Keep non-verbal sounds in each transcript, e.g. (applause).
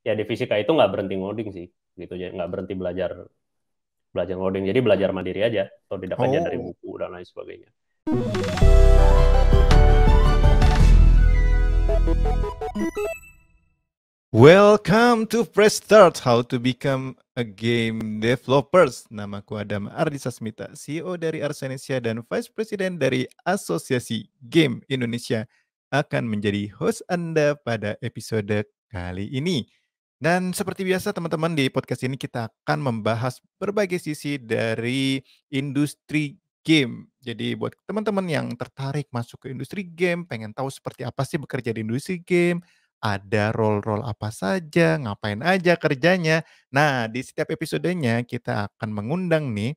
ya di fisika itu nggak berhenti ngoding sih gitu jadi nggak berhenti belajar belajar ngoding jadi belajar mandiri aja atau tidak oh. aja dari buku dan lain sebagainya Welcome to Press Start, how to become a game developers. Namaku Adam Ardisa Smita, CEO dari Arsenesia dan Vice President dari Asosiasi Game Indonesia akan menjadi host Anda pada episode kali ini. Dan seperti biasa teman-teman di podcast ini kita akan membahas berbagai sisi dari industri game. Jadi buat teman-teman yang tertarik masuk ke industri game, pengen tahu seperti apa sih bekerja di industri game, ada role-role apa saja, ngapain aja kerjanya. Nah, di setiap episodenya kita akan mengundang nih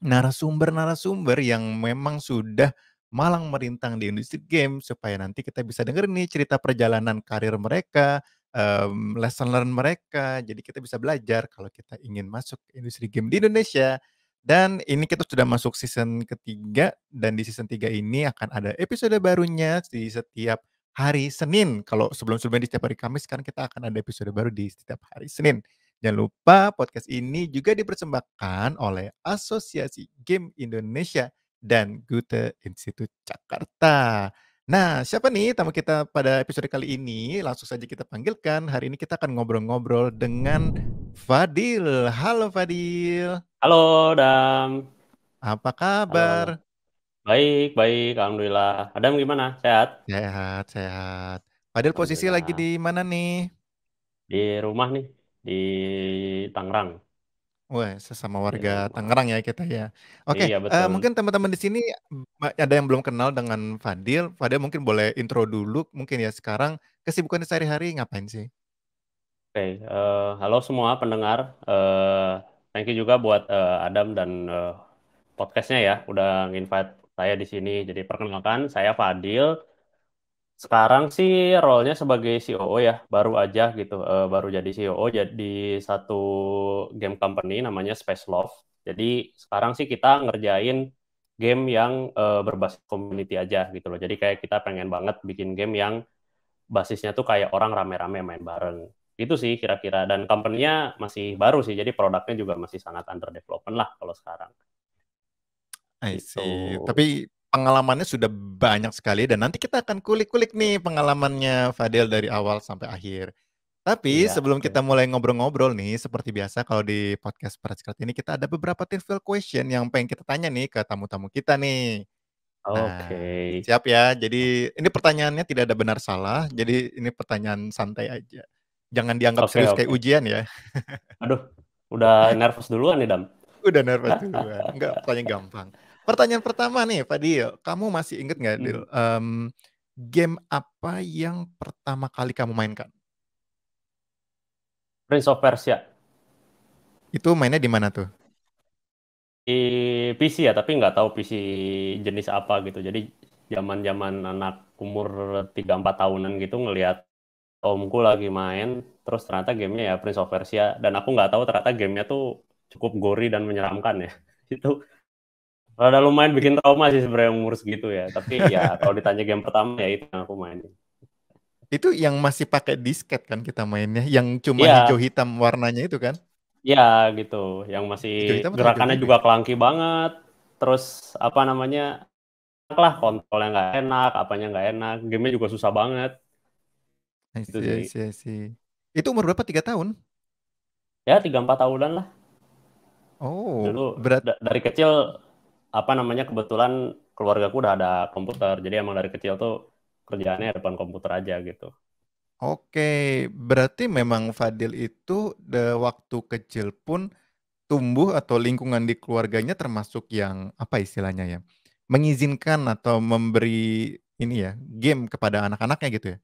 narasumber-narasumber yang memang sudah malang merintang di industri game supaya nanti kita bisa denger nih cerita perjalanan karir mereka, um, lesson learn mereka. Jadi kita bisa belajar kalau kita ingin masuk industri game di Indonesia. Dan ini kita sudah masuk season ketiga dan di season tiga ini akan ada episode barunya di setiap hari Senin. Kalau sebelum-sebelumnya di setiap hari Kamis, kan kita akan ada episode baru di setiap hari Senin. Jangan lupa podcast ini juga dipersembahkan oleh Asosiasi Game Indonesia dan Gute Institute Jakarta. Nah, siapa nih tamu kita pada episode kali ini? Langsung saja kita panggilkan. Hari ini kita akan ngobrol-ngobrol dengan Fadil. Halo Fadil. Halo Dam. Apa kabar? Baik, baik. Alhamdulillah. Adam gimana? Sehat? Sehat, sehat. Fadil posisi lagi di mana nih? Di rumah nih, di Tangerang. Wah, sesama iya, warga ya, Tangerang ya kita ya. Oke, Iya, eee, eh, mungkin teman-teman di sini ada yang belum kenal dengan Fadil. Fadil mungkin boleh intro dulu mungkin ya sekarang kesibukannya sehari-hari ngapain sih? Oke, uh, halo semua pendengar, Uh, thank you juga buat, uh, Adam dan, uh, podcastnya ya udah nge saya di sini. Jadi perkenalkan saya Fadil, sekarang sih role-nya sebagai COO ya, baru aja gitu, uh, baru jadi COO jadi satu game company namanya Space Love. Jadi sekarang sih kita ngerjain game yang uh, berbasis community aja gitu loh. Jadi kayak kita pengen banget bikin game yang basisnya tuh kayak orang rame-rame main bareng. Gitu sih kira-kira. Dan company-nya masih baru sih, jadi produknya juga masih sangat under development lah kalau sekarang. I gitu. see. Gitu. Tapi pengalamannya sudah banyak sekali dan nanti kita akan kulik-kulik nih pengalamannya Fadel dari awal sampai akhir. Tapi ya, sebelum ya. kita mulai ngobrol-ngobrol nih, seperti biasa kalau di podcast Praskrat ini kita ada beberapa trivial question yang pengen kita tanya nih ke tamu-tamu kita nih. Nah, oke. Okay. Nah, siap ya. Jadi ini pertanyaannya tidak ada benar salah. Jadi ini pertanyaan santai aja. Jangan dianggap okay, serius okay. kayak ujian ya. Aduh, udah nervous duluan nih Dam. Udah nervous duluan. (laughs) Enggak, pertanyaan gampang. Pertanyaan pertama nih, Pak Dio. Kamu masih inget nggak, Dil? Hmm. Um, game apa yang pertama kali kamu mainkan? Prince of Persia. Itu mainnya di mana tuh? Di PC ya, tapi nggak tahu PC jenis apa gitu. Jadi zaman-zaman anak umur 3-4 tahunan gitu ngelihat omku lagi main, terus ternyata gamenya ya Prince of Persia, dan aku nggak tahu ternyata gamenya tuh cukup gori dan menyeramkan ya. (laughs) Itu Rada lumayan bikin trauma sih sebenarnya umur segitu ya. Tapi ya (laughs) kalau ditanya game pertama ya itu yang aku mainin. Itu yang masih pakai disket kan kita mainnya, yang cuma ya. hijau hitam warnanya itu kan? ya gitu, yang masih gerakannya juga kelangki banget. Terus apa namanya? lah kontrolnya nggak enak, apanya nggak enak, gamenya juga susah banget. I gitu sih I Itu umur berapa? Tiga tahun? Ya tiga empat tahunan lah. Oh, dulu berat. dari kecil apa namanya kebetulan keluargaku udah ada komputer jadi emang dari kecil tuh kerjaannya depan komputer aja gitu Oke, berarti memang Fadil itu de waktu kecil pun tumbuh atau lingkungan di keluarganya termasuk yang apa istilahnya ya, mengizinkan atau memberi ini ya game kepada anak-anaknya gitu ya?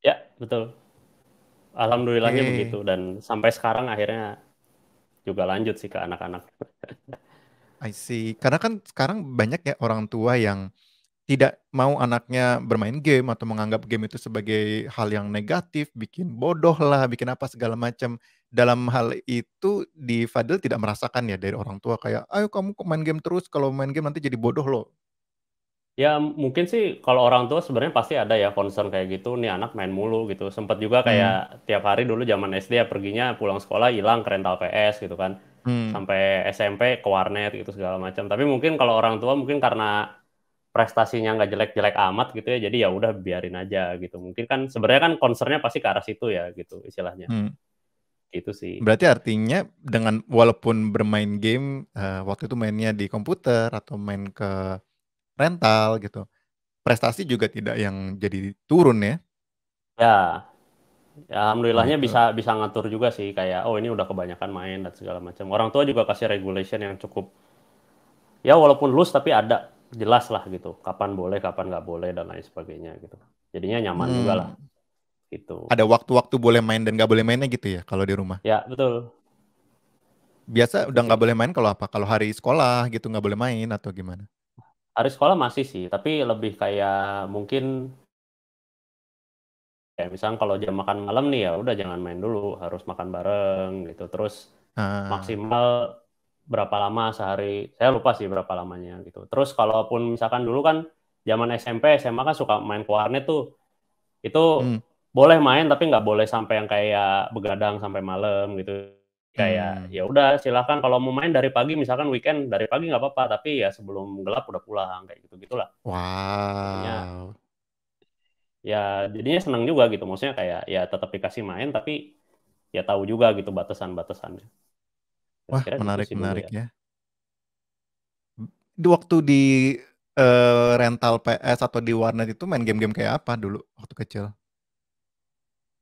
Ya betul. Alhamdulillahnya okay. begitu dan sampai sekarang akhirnya juga lanjut sih ke anak-anak. (laughs) I see. Karena kan sekarang banyak ya orang tua yang tidak mau anaknya bermain game atau menganggap game itu sebagai hal yang negatif, bikin bodoh lah, bikin apa segala macam. Dalam hal itu di Fadil tidak merasakan ya dari orang tua kayak, ayo kamu main game terus, kalau main game nanti jadi bodoh loh. Ya mungkin sih kalau orang tua sebenarnya pasti ada ya concern kayak gitu, nih anak main mulu gitu. Sempat juga kayak hmm. tiap hari dulu zaman SD ya perginya pulang sekolah hilang ke rental PS gitu kan hmm. sampai SMP ke warnet gitu segala macam. Tapi mungkin kalau orang tua mungkin karena prestasinya nggak jelek-jelek amat gitu ya, jadi ya udah biarin aja gitu. Mungkin kan sebenarnya kan concernnya pasti ke arah situ ya gitu istilahnya. Hmm. Gitu sih. Berarti artinya dengan walaupun bermain game uh, waktu itu mainnya di komputer atau main ke rental gitu, prestasi juga tidak yang jadi turun ya? Ya, Ya, alhamdulillahnya oh, bisa bisa ngatur juga sih kayak oh ini udah kebanyakan main dan segala macam. Orang tua juga kasih regulation yang cukup ya walaupun loose tapi ada jelas lah gitu kapan boleh kapan nggak boleh dan lain sebagainya gitu. Jadinya nyaman hmm. juga lah gitu. Ada waktu-waktu boleh main dan nggak boleh mainnya gitu ya kalau di rumah. Ya betul. Biasa udah nggak boleh main kalau apa? Kalau hari sekolah gitu nggak boleh main atau gimana? Hari sekolah masih sih, tapi lebih kayak mungkin kayak misalnya kalau jam makan malam nih ya udah jangan main dulu harus makan bareng gitu terus ah. maksimal berapa lama sehari saya lupa sih berapa lamanya gitu terus kalaupun misalkan dulu kan zaman SMP SMA kan suka main ke warnet tuh itu hmm. boleh main tapi nggak boleh sampai yang kayak begadang sampai malam gitu kayak hmm. ya udah silahkan kalau mau main dari pagi misalkan weekend dari pagi nggak apa-apa tapi ya sebelum gelap udah pulang kayak gitu gitulah wow Artinya, ya jadinya senang juga gitu maksudnya kayak ya tetap dikasih main tapi ya tahu juga gitu batasan-batasannya. Wah gitu menarik menarik ya. Di waktu di uh, rental PS atau di warnet itu main game-game kayak apa dulu waktu kecil?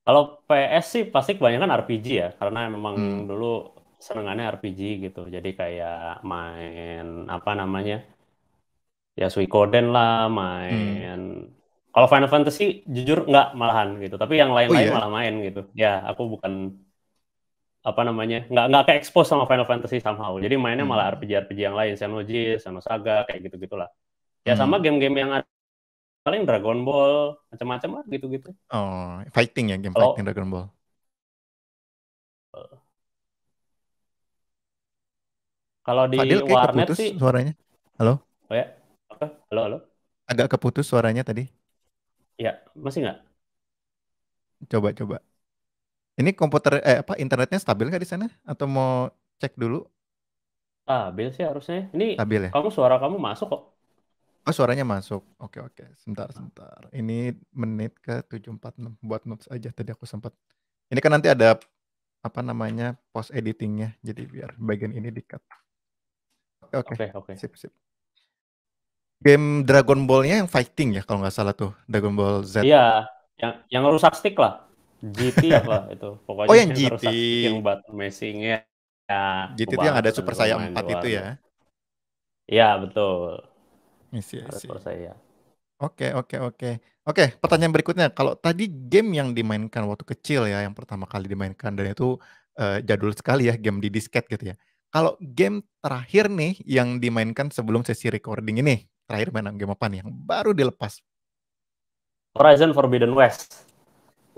Kalau PS sih pasti kebanyakan RPG ya karena memang hmm. dulu senengannya RPG gitu jadi kayak main apa namanya ya Suikoden lah hmm. main kalau Final Fantasy jujur nggak malahan gitu, tapi yang lain-lain oh, iya? malah main gitu. Ya, aku bukan apa namanya nggak nggak ke expose sama Final Fantasy somehow. Jadi mainnya hmm. malah RPG RPG yang lain, sama Saga kayak gitu gitulah. Ya hmm. sama game-game yang ada, paling Dragon Ball macam-macam lah gitu-gitu. Oh, fighting ya game Kalo, fighting Dragon Ball. Kalau di Fadil warnet sih suaranya. Halo? Oh ya. Apa? Halo, halo. Agak keputus suaranya tadi. Ya, masih nggak? Coba coba. Ini komputer eh apa internetnya stabil nggak di sana? Atau mau cek dulu? Ah, Stabil sih harusnya. Ini stabil ya. Kamu suara kamu masuk kok. Oh, suaranya masuk. Oke, oke. Sebentar, sebentar. Ini menit ke 746 buat notes aja tadi aku sempat. Ini kan nanti ada apa namanya post editingnya jadi biar bagian ini dikat. Oke, oke. Oke, oke. Sip, sip game Dragon Ballnya yang fighting ya kalau nggak salah tuh Dragon Ball Z. Iya, yang yang rusak stick lah. GT (laughs) apa itu pokoknya oh, yang, yang GT yang batu messing ya. ya GT itu yang ada kan super 4 empat itu ya? ya. Iya, betul. Isi, isi. Super Saiyan. Oke, oke, oke. Oke, pertanyaan berikutnya. Kalau tadi game yang dimainkan waktu kecil ya, yang pertama kali dimainkan dan itu uh, jadul sekali ya, game di disket gitu ya. Kalau game terakhir nih yang dimainkan sebelum sesi recording ini, terakhir main game apa nih yang baru dilepas? Horizon Forbidden West.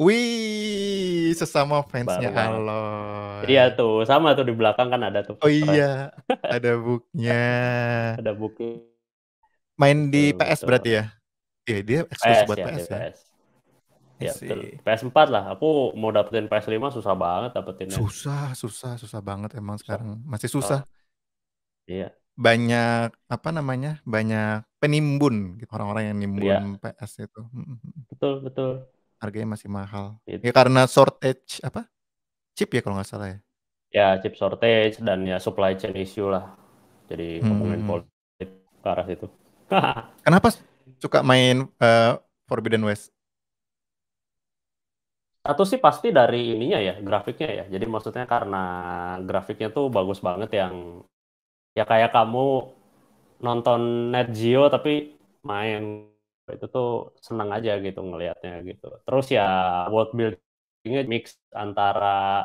Wih, sesama fansnya Halo. Iya tuh, sama tuh di belakang kan ada tuh. Oh iya, (laughs) ada booknya. ada buku. Main di PS berarti ya? Iya, dia eksklusif PS, buat ya, PS ya. PS. Ya, PS4 lah. Aku mau dapetin PS5 susah banget dapetinnya. Susah, susah, susah banget emang sekarang. Masih susah. Oh. Iya banyak apa namanya banyak penimbun gitu, orang-orang yang nimbun ya. PS itu hmm, hmm, hmm. betul betul harganya masih mahal gitu. ya karena shortage apa chip ya kalau nggak salah ya ya chip shortage dan ya supply chain issue lah jadi pemain hmm. politik ke arah situ (laughs) kenapa suka main uh, Forbidden West atau sih pasti dari ininya ya grafiknya ya jadi maksudnya karena grafiknya tuh bagus banget yang ya kayak kamu nonton Net Geo tapi main itu tuh seneng aja gitu ngelihatnya gitu terus ya world buildingnya mix antara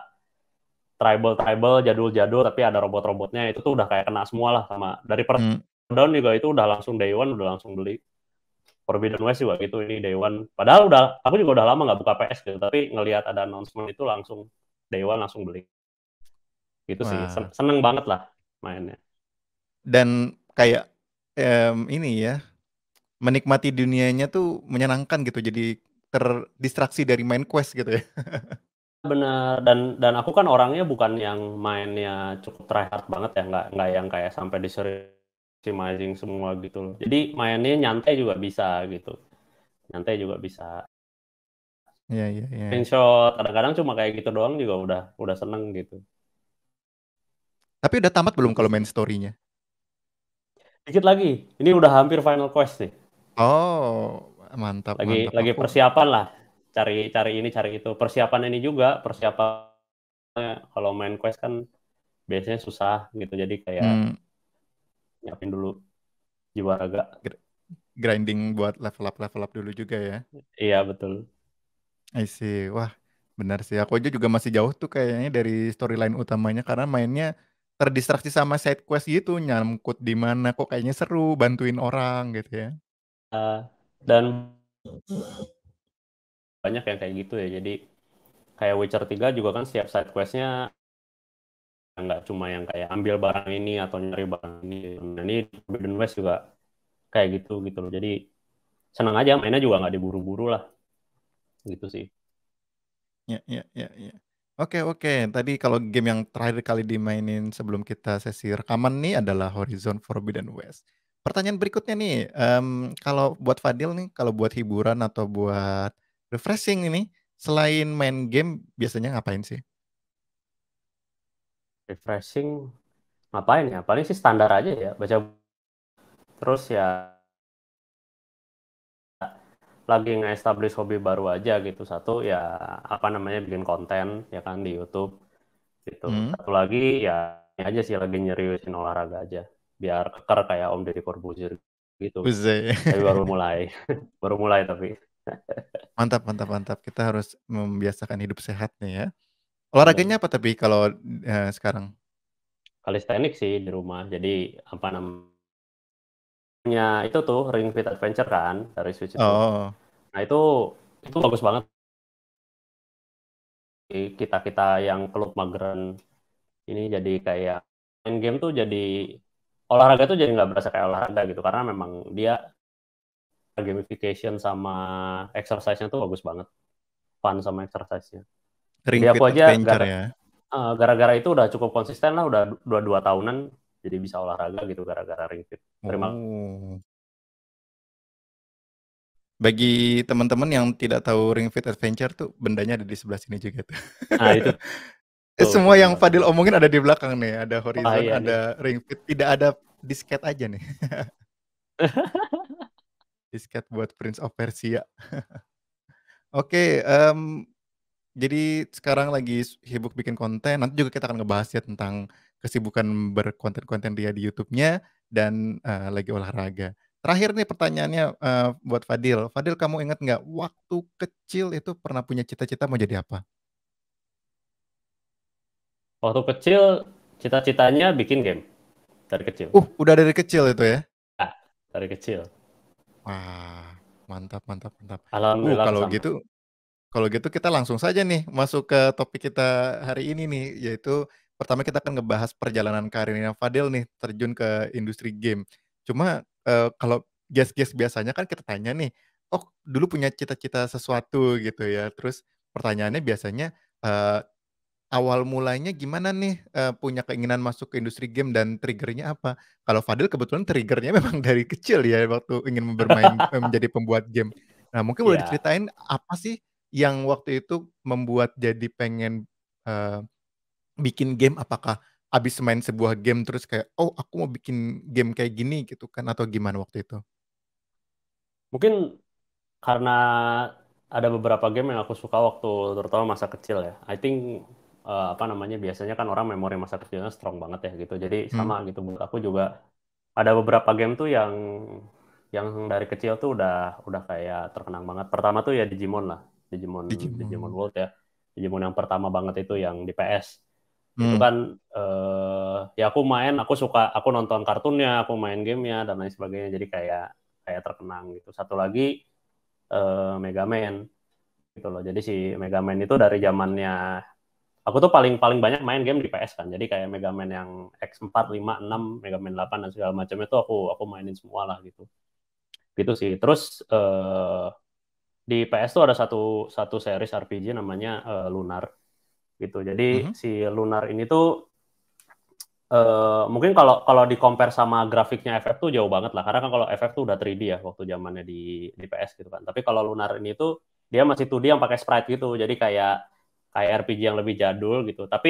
tribal tribal jadul jadul tapi ada robot robotnya itu tuh udah kayak kena semua lah sama dari per hmm. down juga itu udah langsung day one udah langsung beli Forbidden West juga gitu ini day one padahal udah aku juga udah lama nggak buka PS gitu tapi ngelihat ada announcement itu langsung day one langsung beli gitu Wah. sih seneng banget lah mainnya dan kayak um, ini ya menikmati dunianya tuh menyenangkan gitu jadi terdistraksi dari main quest gitu ya (laughs) benar dan dan aku kan orangnya bukan yang mainnya cukup try hard banget ya nggak nggak yang kayak sampai maximizing semua gitu loh jadi mainnya nyantai juga bisa gitu nyantai juga bisa Iya, iya, iya. Screenshot kadang-kadang cuma kayak gitu doang juga udah udah seneng gitu. Tapi udah tamat belum kalau main story-nya? Dikit lagi. Ini udah hampir final quest nih. Oh, mantap. Lagi mantap. lagi persiapan lah. Cari cari ini cari itu. Persiapan ini juga persiapan kalau main quest kan biasanya susah gitu. Jadi kayak hmm. nyiapin dulu jiwa raga. Grinding buat level up level up dulu juga ya. Iya, betul. I see. Wah, benar sih. Aku aja juga masih jauh tuh kayaknya dari storyline utamanya karena mainnya terdistraksi sama side quest gitu nyangkut di mana kok kayaknya seru bantuin orang gitu ya uh, dan banyak yang kayak gitu ya jadi kayak Witcher 3 juga kan setiap side questnya nggak cuma yang kayak ambil barang ini atau nyari barang ini nah, ini Forbidden West juga kayak gitu gitu loh jadi senang aja mainnya juga nggak diburu-buru lah gitu sih ya ya ya ya Oke oke, tadi kalau game yang terakhir kali dimainin sebelum kita sesi rekaman nih adalah Horizon Forbidden West. Pertanyaan berikutnya nih, um, kalau buat Fadil nih, kalau buat hiburan atau buat refreshing ini, selain main game biasanya ngapain sih? Refreshing, ngapain ya? Paling sih standar aja ya, baca terus ya lagi nge-establish hobi baru aja gitu. Satu ya apa namanya bikin konten ya kan di YouTube gitu. Hmm. Satu lagi ya ini aja sih lagi nyeriusin olahraga aja biar keker kayak Om Deddy Corbuzier gitu. Tapi baru (laughs) mulai. (laughs) baru mulai tapi. (laughs) mantap, mantap, mantap. Kita harus membiasakan hidup sehatnya ya. Olahraganya iya. apa tapi kalau eh, sekarang? Kalistenik sih di rumah. Jadi apa namanya punya itu tuh Ring Fit Adventure kan dari Switch itu. Oh. oh. Nah itu itu bagus banget. Kita kita yang klub mageran ini jadi kayak main game tuh jadi olahraga tuh jadi nggak berasa kayak olahraga gitu karena memang dia gamification sama exercise-nya tuh bagus banget. Fun sama exercise-nya. Ring Fit Adventure gara, ya. Eh, gara -gara itu udah cukup konsisten lah udah dua dua tahunan jadi bisa olahraga gitu gara-gara Ring Fit. Terima Hmm. Bagi teman-teman yang tidak tahu Ring Fit Adventure tuh bendanya ada di sebelah sini juga tuh. Nah, itu. (laughs) Tuh, Semua yang Fadil omongin ada di belakang nih, ada Horizon, ah, iya, ada nih. Iya. Ring Fit, tidak ada disket aja nih. (laughs) disket buat Prince of Persia. (laughs) Oke, okay, um, jadi sekarang lagi sibuk bikin konten. Nanti juga kita akan ngebahas ya tentang kesibukan berkonten-konten dia di YouTube-nya dan uh, lagi olahraga. Terakhir nih pertanyaannya uh, buat Fadil. Fadil kamu ingat nggak waktu kecil itu pernah punya cita-cita mau jadi apa? Waktu kecil cita-citanya bikin game dari kecil. Uh, udah dari kecil itu ya? Ah dari kecil. Wah, mantap, mantap, mantap. Uh, Alhamdulillah. Uh, kalau sama. gitu, kalau gitu kita langsung saja nih masuk ke topik kita hari ini nih, yaitu pertama kita akan ngebahas perjalanan karirnya Fadel nih terjun ke industri game. Cuma uh, kalau guest-guest biasanya kan kita tanya nih, oh dulu punya cita-cita sesuatu gitu ya. Terus pertanyaannya biasanya uh, awal mulanya gimana nih uh, punya keinginan masuk ke industri game dan triggernya apa? Kalau Fadel kebetulan triggernya (laughs) memang dari kecil ya waktu ingin bermain menjadi pembuat game. Nah mungkin yeah. boleh iya. diceritain apa sih yang waktu itu membuat jadi pengen uh, bikin game apakah abis main sebuah game terus kayak oh aku mau bikin game kayak gini gitu kan atau gimana waktu itu? Mungkin karena ada beberapa game yang aku suka waktu terutama masa kecil ya. I think uh, apa namanya biasanya kan orang memori masa kecilnya strong banget ya gitu. Jadi hmm. sama gitu buat aku juga ada beberapa game tuh yang yang dari kecil tuh udah udah kayak terkenang banget. Pertama tuh ya Digimon lah. Digimon Digimon, Digimon World ya. Digimon yang pertama banget itu yang di PS Gitu hmm. itu kan uh, ya aku main aku suka aku nonton kartunnya aku main gamenya dan lain sebagainya jadi kayak kayak terkenang gitu satu lagi uh, Mega Man gitu loh jadi si Mega Man itu dari zamannya aku tuh paling paling banyak main game di PS kan jadi kayak Mega Man yang X4 5 6 Mega Man 8 dan segala macamnya itu aku aku mainin semua lah gitu gitu sih terus uh, di PS tuh ada satu satu series RPG namanya uh, Lunar gitu. Jadi mm -hmm. si lunar ini tuh uh, mungkin kalau kalau di compare sama grafiknya FF tuh jauh banget lah karena kan kalau FF tuh udah 3D ya waktu zamannya di di PS gitu kan. Tapi kalau lunar ini tuh dia masih 2D yang pakai sprite gitu. Jadi kayak kayak RPG yang lebih jadul gitu. Tapi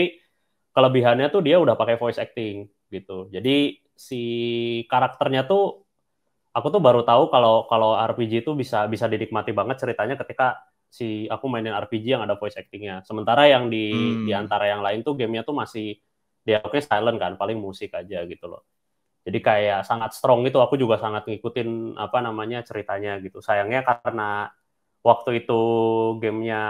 kelebihannya tuh dia udah pakai voice acting gitu. Jadi si karakternya tuh aku tuh baru tahu kalau kalau RPG itu bisa bisa dinikmati banget ceritanya ketika si aku mainin RPG yang ada voice actingnya. Sementara yang di hmm. di antara yang lain tuh gamenya tuh masih dia oke silent kan, paling musik aja gitu loh. Jadi kayak sangat strong itu Aku juga sangat ngikutin apa namanya ceritanya gitu. Sayangnya karena waktu itu gamenya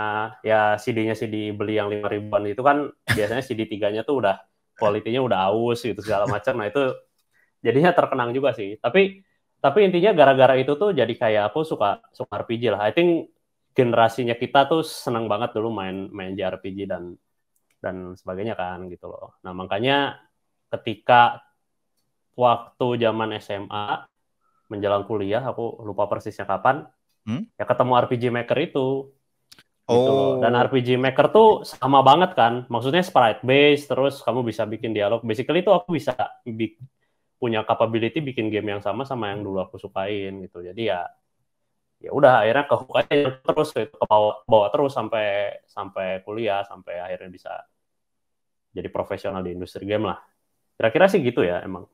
ya CD-nya CD beli yang lima ribuan itu kan biasanya CD tiganya tuh udah kualitinya udah aus gitu segala macam. Nah itu jadinya terkenang juga sih. Tapi tapi intinya gara-gara itu tuh jadi kayak aku suka suka RPG lah. I think generasinya kita tuh senang banget dulu main main JRPG dan dan sebagainya kan gitu loh. Nah makanya ketika waktu zaman SMA menjelang kuliah aku lupa persisnya kapan hmm? ya ketemu RPG Maker itu. Gitu oh. Gitu Dan RPG Maker tuh sama banget kan, maksudnya sprite base terus kamu bisa bikin dialog. Basically itu aku bisa punya capability bikin game yang sama sama yang dulu aku sukain gitu. Jadi ya ya udah akhirnya ke hook aja terus ke bawah, bawah terus sampai sampai kuliah sampai akhirnya bisa jadi profesional di industri game lah kira-kira sih gitu ya emang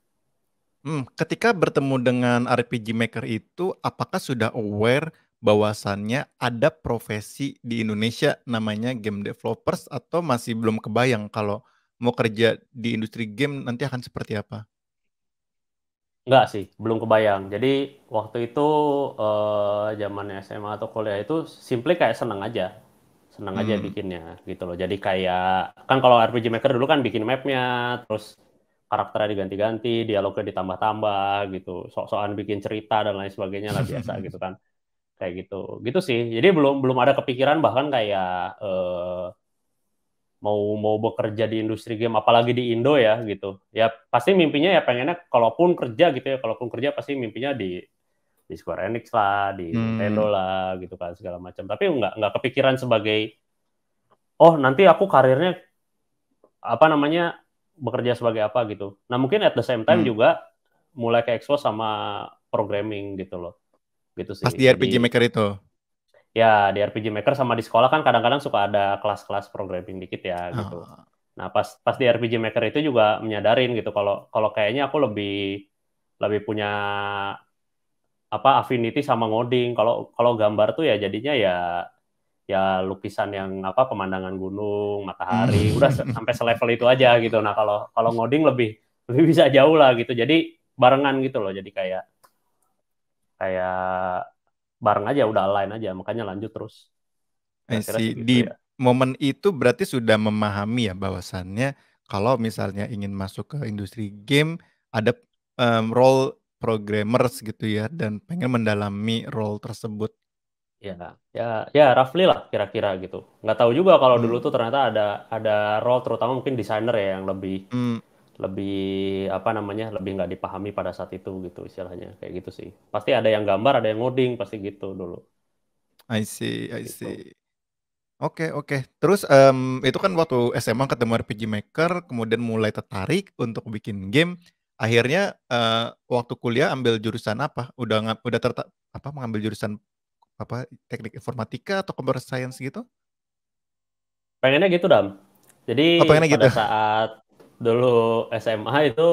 Hmm, ketika bertemu dengan RPG maker itu, apakah sudah aware bahwasannya ada profesi di Indonesia namanya game developers atau masih belum kebayang kalau mau kerja di industri game nanti akan seperti apa? Enggak sih, belum kebayang. Jadi waktu itu eh, zaman SMA atau kuliah itu simply kayak seneng aja, seneng aja hmm. bikinnya gitu loh. Jadi kayak kan kalau RPG Maker dulu kan bikin mapnya, terus karakternya diganti-ganti, dialognya ditambah-tambah gitu, sok-sokan bikin cerita dan lain sebagainya lah (laughs) biasa gitu kan, kayak gitu, gitu sih. Jadi belum belum ada kepikiran bahkan kayak eh, mau mau bekerja di industri game apalagi di Indo ya gitu ya pasti mimpinya ya pengennya kalaupun kerja gitu ya kalaupun kerja pasti mimpinya di di Square Enix lah di hmm. Nintendo lah gitu kan segala macam tapi nggak nggak kepikiran sebagai oh nanti aku karirnya apa namanya bekerja sebagai apa gitu nah mungkin at the same time hmm. juga mulai ke expose sama programming gitu loh gitu sih pas di RPG Jadi, Maker itu ya di RPG Maker sama di sekolah kan kadang-kadang suka ada kelas-kelas programming dikit ya gitu. Oh. Nah, pas pas di RPG Maker itu juga menyadarin gitu kalau kalau kayaknya aku lebih lebih punya apa affinity sama ngoding. Kalau kalau gambar tuh ya jadinya ya ya lukisan yang apa pemandangan gunung, matahari, hmm. udah sampai selevel itu aja gitu. Nah, kalau kalau ngoding lebih lebih bisa jauh lah gitu. Jadi barengan gitu loh. Jadi kayak kayak bareng aja udah lain aja makanya lanjut terus Gitu di ya. momen itu berarti sudah memahami ya bahwasannya kalau misalnya ingin masuk ke industri game ada um, role programmers gitu ya dan pengen mendalami role tersebut ya ya ya roughly lah kira-kira gitu nggak tahu juga kalau hmm. dulu tuh ternyata ada ada role terutama mungkin desainer ya yang lebih hmm lebih apa namanya lebih nggak dipahami pada saat itu gitu istilahnya kayak gitu sih pasti ada yang gambar ada yang ngoding pasti gitu dulu I see I gitu. see oke okay, oke okay. terus um, itu kan waktu SMA ketemu RPG Maker kemudian mulai tertarik untuk bikin game akhirnya uh, waktu kuliah ambil jurusan apa udah udah terta apa mengambil jurusan apa teknik informatika atau computer science gitu pengennya gitu dam jadi oh, pada gitu. saat dulu SMA itu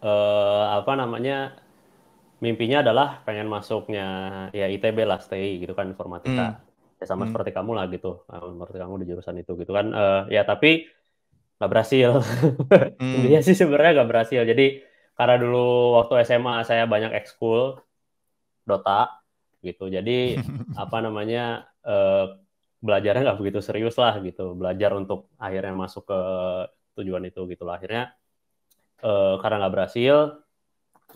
eh, apa namanya mimpinya adalah pengen masuknya ya ITB lah STI gitu kan informatika hmm. ya sama hmm. seperti kamu lah gitu seperti nah, kamu di jurusan itu gitu kan eh, ya tapi nggak berhasil hmm. dia (laughs) sih sebenarnya nggak berhasil jadi karena dulu waktu SMA saya banyak ekskul Dota gitu jadi (laughs) apa namanya eh, belajarnya nggak begitu serius lah gitu belajar untuk akhirnya masuk ke tujuan itu gitu lah akhirnya uh, karena nggak berhasil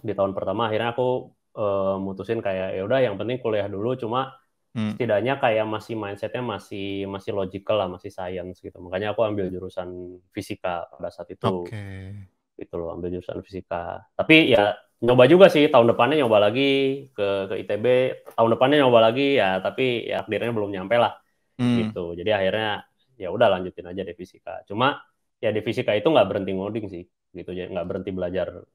di tahun pertama akhirnya aku uh, mutusin kayak ya udah yang penting kuliah dulu cuma hmm. setidaknya kayak masih mindsetnya masih masih logical lah masih science gitu makanya aku ambil jurusan fisika pada saat itu okay. gitu loh ambil jurusan fisika tapi ya nyoba juga sih tahun depannya nyoba lagi ke ke itb tahun depannya nyoba lagi ya tapi ya akhirnya belum nyampe lah hmm. gitu jadi akhirnya ya udah lanjutin aja deh fisika cuma ya di fisika itu nggak berhenti ngoding sih gitu jadi nggak berhenti belajar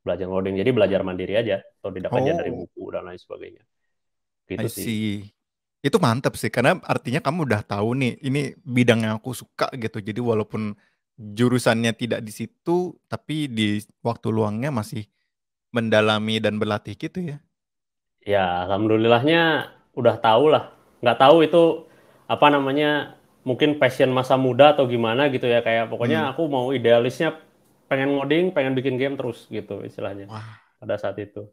belajar ngoding jadi belajar mandiri aja atau tidak oh. dari buku dan lain sebagainya gitu I see. sih itu mantep sih karena artinya kamu udah tahu nih ini bidang yang aku suka gitu jadi walaupun jurusannya tidak di situ tapi di waktu luangnya masih mendalami dan berlatih gitu ya ya alhamdulillahnya udah tahu lah nggak tahu itu apa namanya mungkin passion masa muda atau gimana gitu ya kayak pokoknya hmm. aku mau idealisnya pengen ngoding, pengen bikin game terus gitu istilahnya. Wah. Pada saat itu.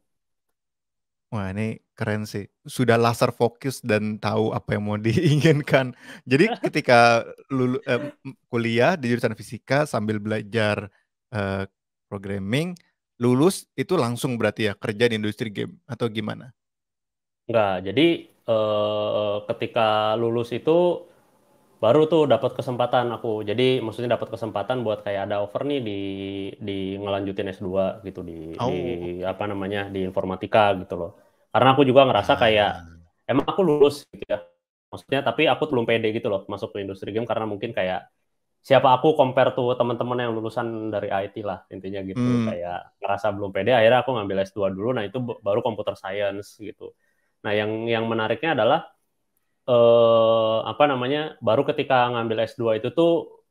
Wah ini keren sih. Sudah laser fokus dan tahu apa yang mau (laughs) diinginkan. Jadi ketika lulu, eh, kuliah di jurusan fisika sambil belajar eh, programming, lulus itu langsung berarti ya kerja di industri game atau gimana? Enggak, jadi eh, ketika lulus itu baru tuh dapat kesempatan aku jadi maksudnya dapat kesempatan buat kayak ada offer nih di di ngelanjutin S2 gitu di, oh. di apa namanya di informatika gitu loh karena aku juga ngerasa ah. kayak emang aku lulus gitu ya maksudnya tapi aku belum pede gitu loh masuk ke industri game karena mungkin kayak siapa aku compare tuh teman-teman yang lulusan dari IT lah intinya gitu hmm. kayak ngerasa belum pede akhirnya aku ngambil S2 dulu nah itu baru computer science gitu nah yang yang menariknya adalah Eh, apa namanya baru ketika ngambil S2 itu tuh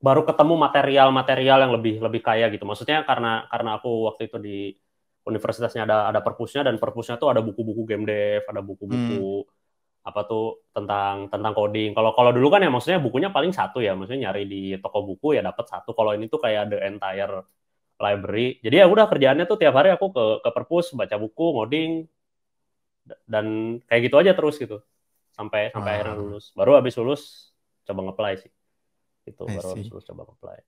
baru ketemu material-material yang lebih lebih kaya gitu. Maksudnya karena karena aku waktu itu di universitasnya ada ada perpusnya dan perpusnya tuh ada buku-buku game dev, ada buku-buku hmm. apa tuh tentang tentang coding. Kalau kalau dulu kan ya maksudnya bukunya paling satu ya, maksudnya nyari di toko buku ya dapat satu. Kalau ini tuh kayak the entire library. Jadi ya udah kerjaannya tuh tiap hari aku ke ke perpus baca buku, ngoding dan kayak gitu aja terus gitu sampai sampai ah. akhirnya lulus. Baru habis lulus coba ngeplay sih. Itu baru habis lulus coba ngeplay.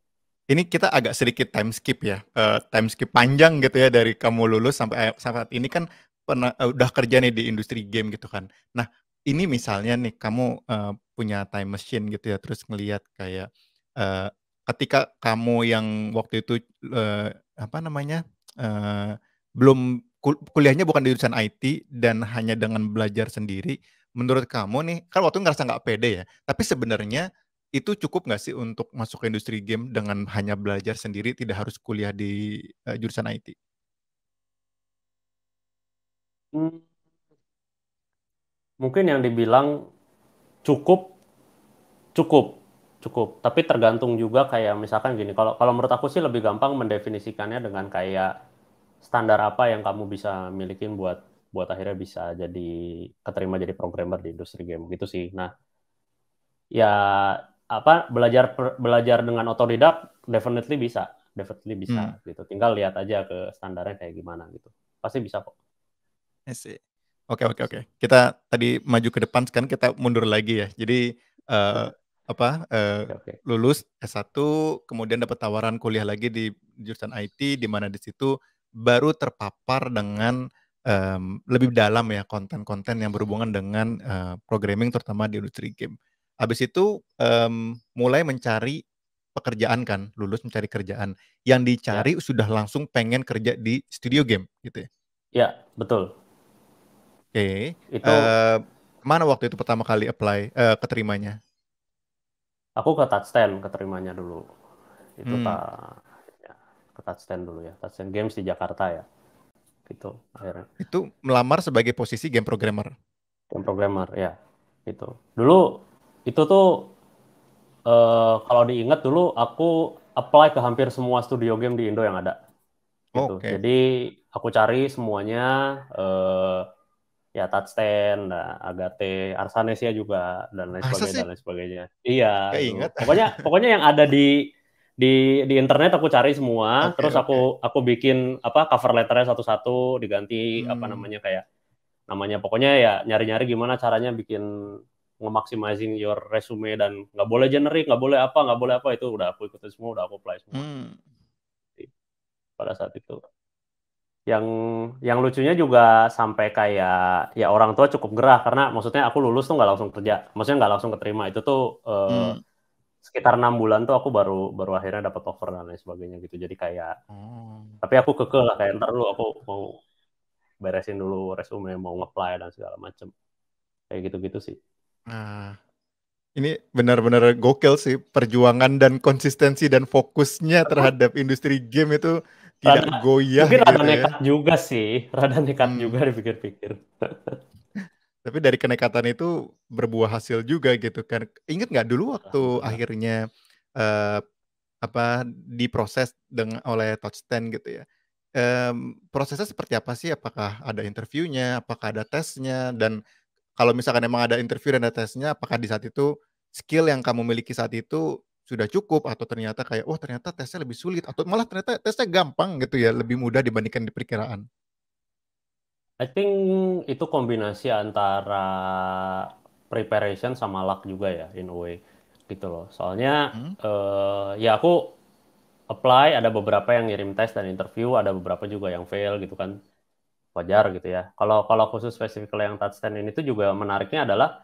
Ini kita agak sedikit time skip ya, uh, time skip panjang gitu ya dari kamu lulus sampai eh, saat ini kan pernah uh, udah kerja nih di industri game gitu kan. Nah ini misalnya nih kamu uh, punya time machine gitu ya, terus ngelihat kayak uh, ketika kamu yang waktu itu uh, apa namanya uh, belum kul kuliahnya bukan di jurusan IT dan hanya dengan belajar sendiri menurut kamu nih, kan waktu ngerasa nggak pede ya, tapi sebenarnya itu cukup nggak sih untuk masuk ke industri game dengan hanya belajar sendiri, tidak harus kuliah di uh, jurusan IT? Hmm. Mungkin yang dibilang cukup, cukup, cukup. Tapi tergantung juga kayak misalkan gini, kalau kalau menurut aku sih lebih gampang mendefinisikannya dengan kayak standar apa yang kamu bisa milikin buat buat akhirnya bisa jadi keterima jadi programmer di industri game gitu sih. Nah, ya apa belajar belajar dengan otodidak definitely bisa, definitely bisa hmm. gitu. Tinggal lihat aja ke standarnya kayak gimana gitu. Pasti bisa kok. Oke okay, oke okay, oke. Okay. Kita tadi maju ke depan sekarang kita mundur lagi ya. Jadi uh, apa uh, eh, okay, okay. lulus S1 kemudian dapat tawaran kuliah lagi di jurusan IT di mana di situ baru terpapar dengan um, lebih dalam ya konten-konten yang berhubungan dengan uh, programming terutama di industri game. Habis itu um, mulai mencari pekerjaan kan, lulus mencari kerjaan. Yang ya. dicari ya. sudah langsung pengen kerja di studio game gitu ya. Ya, betul. Oke. Okay. Itu uh, mana waktu itu pertama kali apply uh, keterimanya? Aku ke Touchstand keterimanya dulu. Itu hmm. ta ya, ke Touchstand dulu ya, Touchstand Games di Jakarta ya gitu akhirnya. Itu melamar sebagai posisi game programmer. Game programmer ya itu Dulu itu tuh uh, kalau diingat dulu aku apply ke hampir semua studio game di Indo yang ada. Gitu. Oh, okay. Jadi aku cari semuanya uh, ya Touchstand, nah, Agate, Arsanesia juga dan lain sebagainya dan lain sebagainya. Iya. Gitu. Pokoknya pokoknya yang ada di di di internet aku cari semua, okay, terus okay. aku bikin apa cover letternya satu-satu, diganti hmm. apa namanya kayak namanya pokoknya ya nyari-nyari gimana caranya bikin nge-maximizing your resume dan nggak boleh generik, nggak boleh apa, nggak boleh apa itu udah aku ikutin semua, udah aku apply semua. Hmm. Pada saat itu. Yang yang lucunya juga sampai kayak ya orang tua cukup gerah karena maksudnya aku lulus tuh nggak langsung kerja, maksudnya nggak langsung keterima itu tuh uh, hmm sekitar enam bulan tuh aku baru baru akhirnya dapat offer dan lain sebagainya gitu jadi kayak hmm. tapi aku keke lah kayak ntar lu aku mau beresin dulu resume mau ngeplay dan segala macem kayak gitu-gitu sih nah ini benar-benar gokil sih perjuangan dan konsistensi dan fokusnya terhadap industri game itu tidak rada, goyah mungkin gitu rada ya. nekat ya. juga sih rada nekat hmm. juga dipikir-pikir (laughs) Tapi dari kenekatan itu berbuah hasil juga gitu kan. Ingat nggak dulu waktu ah, akhirnya uh, apa diproses dengan oleh Touch Touchstand gitu ya? Um, prosesnya seperti apa sih? Apakah ada interviewnya? Apakah ada tesnya? Dan kalau misalkan emang ada interview dan ada tesnya, apakah di saat itu skill yang kamu miliki saat itu sudah cukup atau ternyata kayak oh ternyata tesnya lebih sulit atau malah ternyata tesnya gampang gitu ya lebih mudah dibandingkan di perkiraan I think itu kombinasi antara preparation sama luck juga ya in a way gitu loh. Soalnya hmm? uh, ya aku apply ada beberapa yang ngirim tes dan interview, ada beberapa juga yang fail gitu kan. Wajar gitu ya. Kalau kalau khusus spesifik yang touchstand ini tuh juga menariknya adalah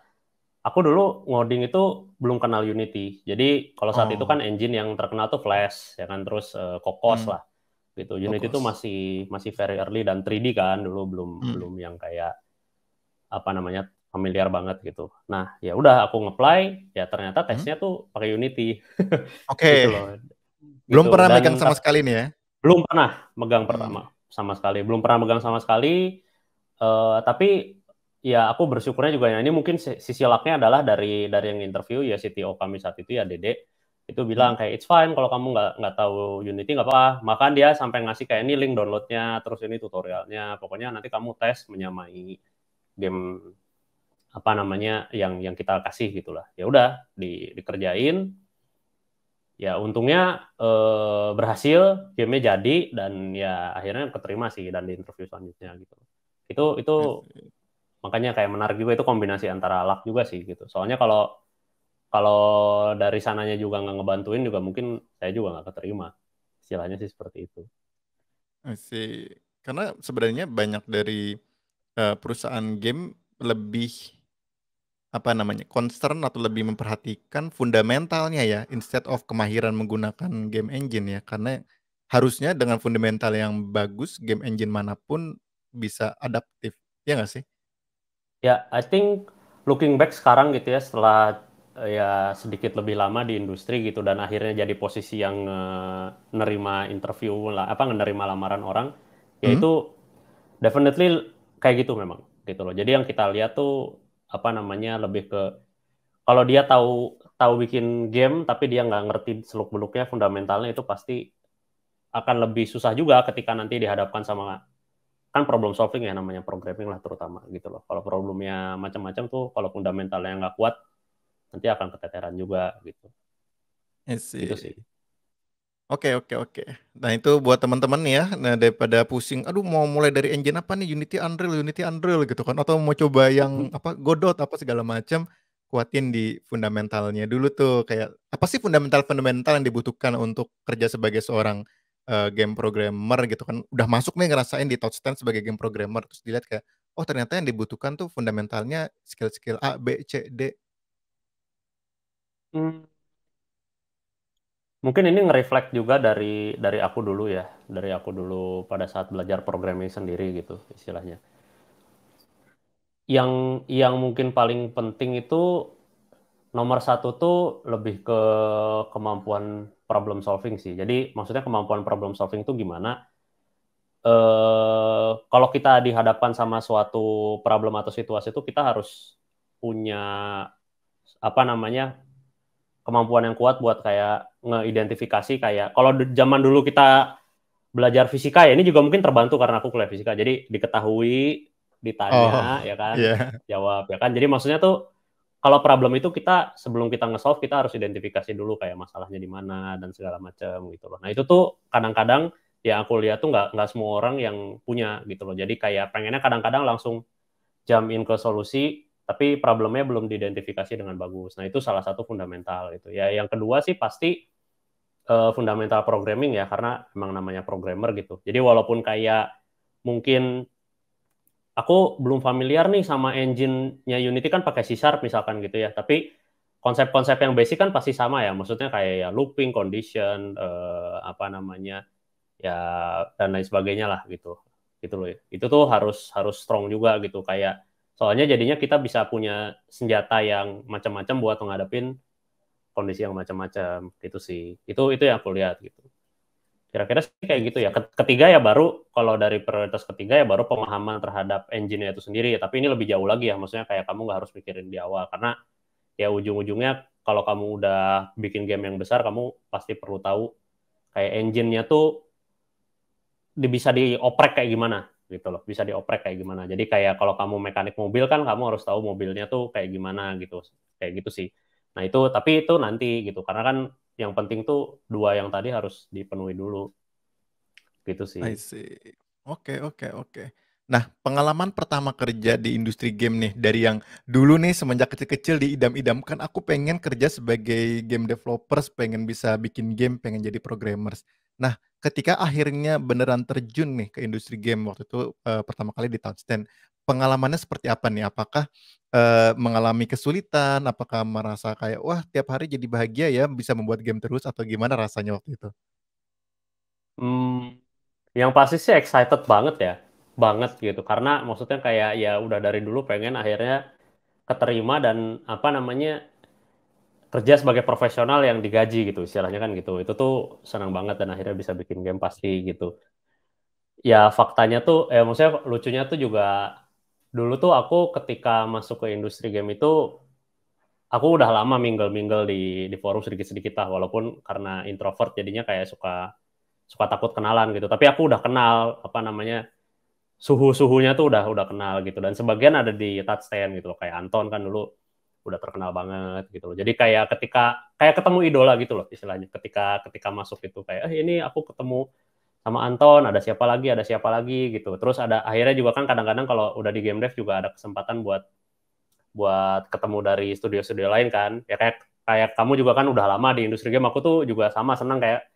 aku dulu ngoding itu belum kenal Unity. Jadi kalau saat oh. itu kan engine yang terkenal tuh Flash ya kan terus uh, eh, Cocos hmm. lah gitu. Unity itu masih masih very early dan 3D kan dulu belum hmm. belum yang kayak apa namanya familiar banget gitu. Nah, ya udah aku ngeplay, ya ternyata tesnya hmm? tuh pakai Unity. (laughs) Oke. Okay. gitu belum gitu. pernah Dan megang sama sekali nih ya? Belum pernah megang hmm. pertama sama sekali. Belum pernah megang sama sekali. Uh, tapi ya aku bersyukurnya juga ya ini mungkin sisi lucknya adalah dari dari yang interview ya CTO kami saat itu ya Dede itu bilang kayak it's fine kalau kamu nggak nggak tahu Unity nggak apa-apa maka dia sampai ngasih kayak ini link downloadnya terus ini tutorialnya pokoknya nanti kamu tes menyamai game apa namanya yang yang kita kasih gitulah ya udah di, dikerjain ya untungnya eh, berhasil gamenya jadi dan ya akhirnya keterima sih dan di interview selanjutnya gitu itu itu hmm. makanya kayak menarik juga itu kombinasi antara luck juga sih gitu soalnya kalau kalau dari sananya juga nggak ngebantuin juga mungkin saya juga nggak keterima istilahnya sih seperti itu sih karena sebenarnya banyak dari uh, perusahaan game lebih apa namanya concern atau lebih memperhatikan fundamentalnya ya instead of kemahiran menggunakan game engine ya karena harusnya dengan fundamental yang bagus game engine manapun bisa adaptif ya nggak sih ya yeah, I think looking back sekarang gitu ya setelah ya sedikit lebih lama di industri gitu dan akhirnya jadi posisi yang uh, nerima interview lah apa nerima lamaran orang yaitu hmm. definitely kayak gitu memang gitu loh. Jadi yang kita lihat tuh apa namanya lebih ke kalau dia tahu tahu bikin game tapi dia nggak ngerti seluk beluknya fundamentalnya itu pasti akan lebih susah juga ketika nanti dihadapkan sama kan problem solving ya namanya programming lah terutama gitu loh. Kalau problemnya macam-macam tuh kalau fundamentalnya nggak kuat nanti akan keteteran juga gitu. Gitu sih. Oke oke oke. Nah itu buat teman-teman ya. Nah daripada pusing, aduh mau mulai dari engine apa nih Unity Unreal, Unity Unreal gitu kan? Atau mau coba yang hmm. apa Godot apa segala macam? Kuatin di fundamentalnya dulu tuh. Kayak apa sih fundamental-fundamental yang dibutuhkan untuk kerja sebagai seorang uh, game programmer gitu kan? Udah masuk nih ngerasain di Stand sebagai game programmer terus dilihat kayak oh ternyata yang dibutuhkan tuh fundamentalnya skill-skill A, B, C, D Hmm, Mungkin ini nge-reflect juga dari dari aku dulu ya, dari aku dulu pada saat belajar programming sendiri gitu istilahnya. Yang yang mungkin paling penting itu nomor satu tuh lebih ke kemampuan problem solving sih. Jadi maksudnya kemampuan problem solving itu gimana? Eh, kalau kita dihadapkan sama suatu problem atau situasi itu kita harus punya apa namanya kemampuan yang kuat buat kayak ngeidentifikasi kayak kalau zaman dulu kita belajar fisika ya ini juga mungkin terbantu karena aku kuliah fisika jadi diketahui ditanya oh, ya kan yeah. jawab ya kan jadi maksudnya tuh kalau problem itu kita sebelum kita nge-solve kita harus identifikasi dulu kayak masalahnya di mana dan segala macam gitu loh nah itu tuh kadang-kadang ya aku lihat tuh nggak nggak semua orang yang punya gitu loh jadi kayak pengennya kadang-kadang langsung jam in ke solusi tapi problemnya belum diidentifikasi dengan bagus. Nah, itu salah satu fundamental itu. Ya, yang kedua sih pasti uh, fundamental programming ya karena memang namanya programmer gitu. Jadi walaupun kayak mungkin aku belum familiar nih sama engine-nya Unity kan pakai C# -sharp misalkan gitu ya, tapi konsep-konsep yang basic kan pasti sama ya. Maksudnya kayak ya looping, condition, uh, apa namanya? ya dan lain sebagainya lah gitu. Gitu loh. Ya. Itu tuh harus harus strong juga gitu kayak Soalnya jadinya kita bisa punya senjata yang macam-macam buat menghadapin kondisi yang macam-macam gitu sih. Itu itu yang aku lihat gitu. Kira-kira sih kayak iya gitu ya. Ketiga ya baru kalau dari prioritas ketiga ya baru pemahaman terhadap engine itu sendiri. Tapi ini lebih jauh lagi ya. Maksudnya kayak kamu nggak harus mikirin di awal karena ya ujung-ujungnya kalau kamu udah bikin game yang besar kamu pasti perlu tahu kayak engine-nya tuh bisa dioprek kayak gimana gitu loh bisa dioprek kayak gimana jadi kayak kalau kamu mekanik mobil kan kamu harus tahu mobilnya tuh kayak gimana gitu kayak gitu sih nah itu tapi itu nanti gitu karena kan yang penting tuh dua yang tadi harus dipenuhi dulu gitu sih I see oke okay, oke okay, oke okay. Nah, pengalaman pertama kerja di industri game nih, dari yang dulu nih semenjak kecil-kecil diidam-idamkan, aku pengen kerja sebagai game developers, pengen bisa bikin game, pengen jadi programmers. Nah, ketika akhirnya beneran terjun nih ke industri game waktu itu uh, pertama kali di Touchstand, pengalamannya seperti apa nih? Apakah uh, mengalami kesulitan? Apakah merasa kayak wah tiap hari jadi bahagia ya bisa membuat game terus atau gimana rasanya waktu itu? Hmm, yang pasti sih excited banget ya, banget gitu. Karena maksudnya kayak ya udah dari dulu pengen akhirnya keterima dan apa namanya kerja sebagai profesional yang digaji gitu istilahnya kan gitu itu tuh senang banget dan akhirnya bisa bikin game pasti gitu ya faktanya tuh eh maksudnya lucunya tuh juga dulu tuh aku ketika masuk ke industri game itu aku udah lama mingle-mingle di di forum sedikit-sedikit lah walaupun karena introvert jadinya kayak suka suka takut kenalan gitu tapi aku udah kenal apa namanya suhu-suhunya tuh udah udah kenal gitu dan sebagian ada di touchstand gitu kayak Anton kan dulu udah terkenal banget gitu loh. Jadi kayak ketika kayak ketemu idola gitu loh istilahnya. Ketika ketika masuk itu kayak eh ini aku ketemu sama Anton, ada siapa lagi, ada siapa lagi gitu. Terus ada akhirnya juga kan kadang-kadang kalau udah di game dev juga ada kesempatan buat buat ketemu dari studio-studio lain kan. Ya kayak kayak kamu juga kan udah lama di industri game, aku tuh juga sama seneng kayak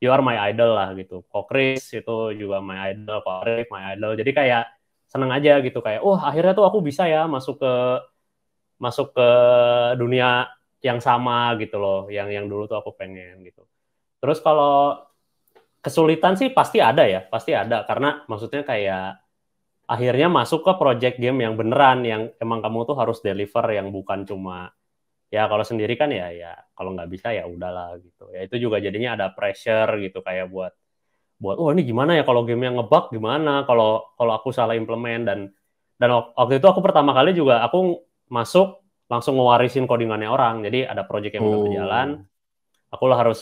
you are my idol lah gitu. Kok Chris itu juga my idol, Kok Arif my idol. Jadi kayak seneng aja gitu kayak, oh, akhirnya tuh aku bisa ya masuk ke masuk ke dunia yang sama gitu loh, yang yang dulu tuh aku pengen gitu. Terus kalau kesulitan sih pasti ada ya, pasti ada karena maksudnya kayak akhirnya masuk ke project game yang beneran yang emang kamu tuh harus deliver yang bukan cuma ya kalau sendiri kan ya ya kalau nggak bisa ya udahlah gitu ya itu juga jadinya ada pressure gitu kayak buat buat oh ini gimana ya kalau game yang ngebug gimana kalau kalau aku salah implement dan dan waktu itu aku pertama kali juga aku masuk langsung ngewarisin codingannya orang. Jadi ada project yang udah oh. berjalan, aku lah harus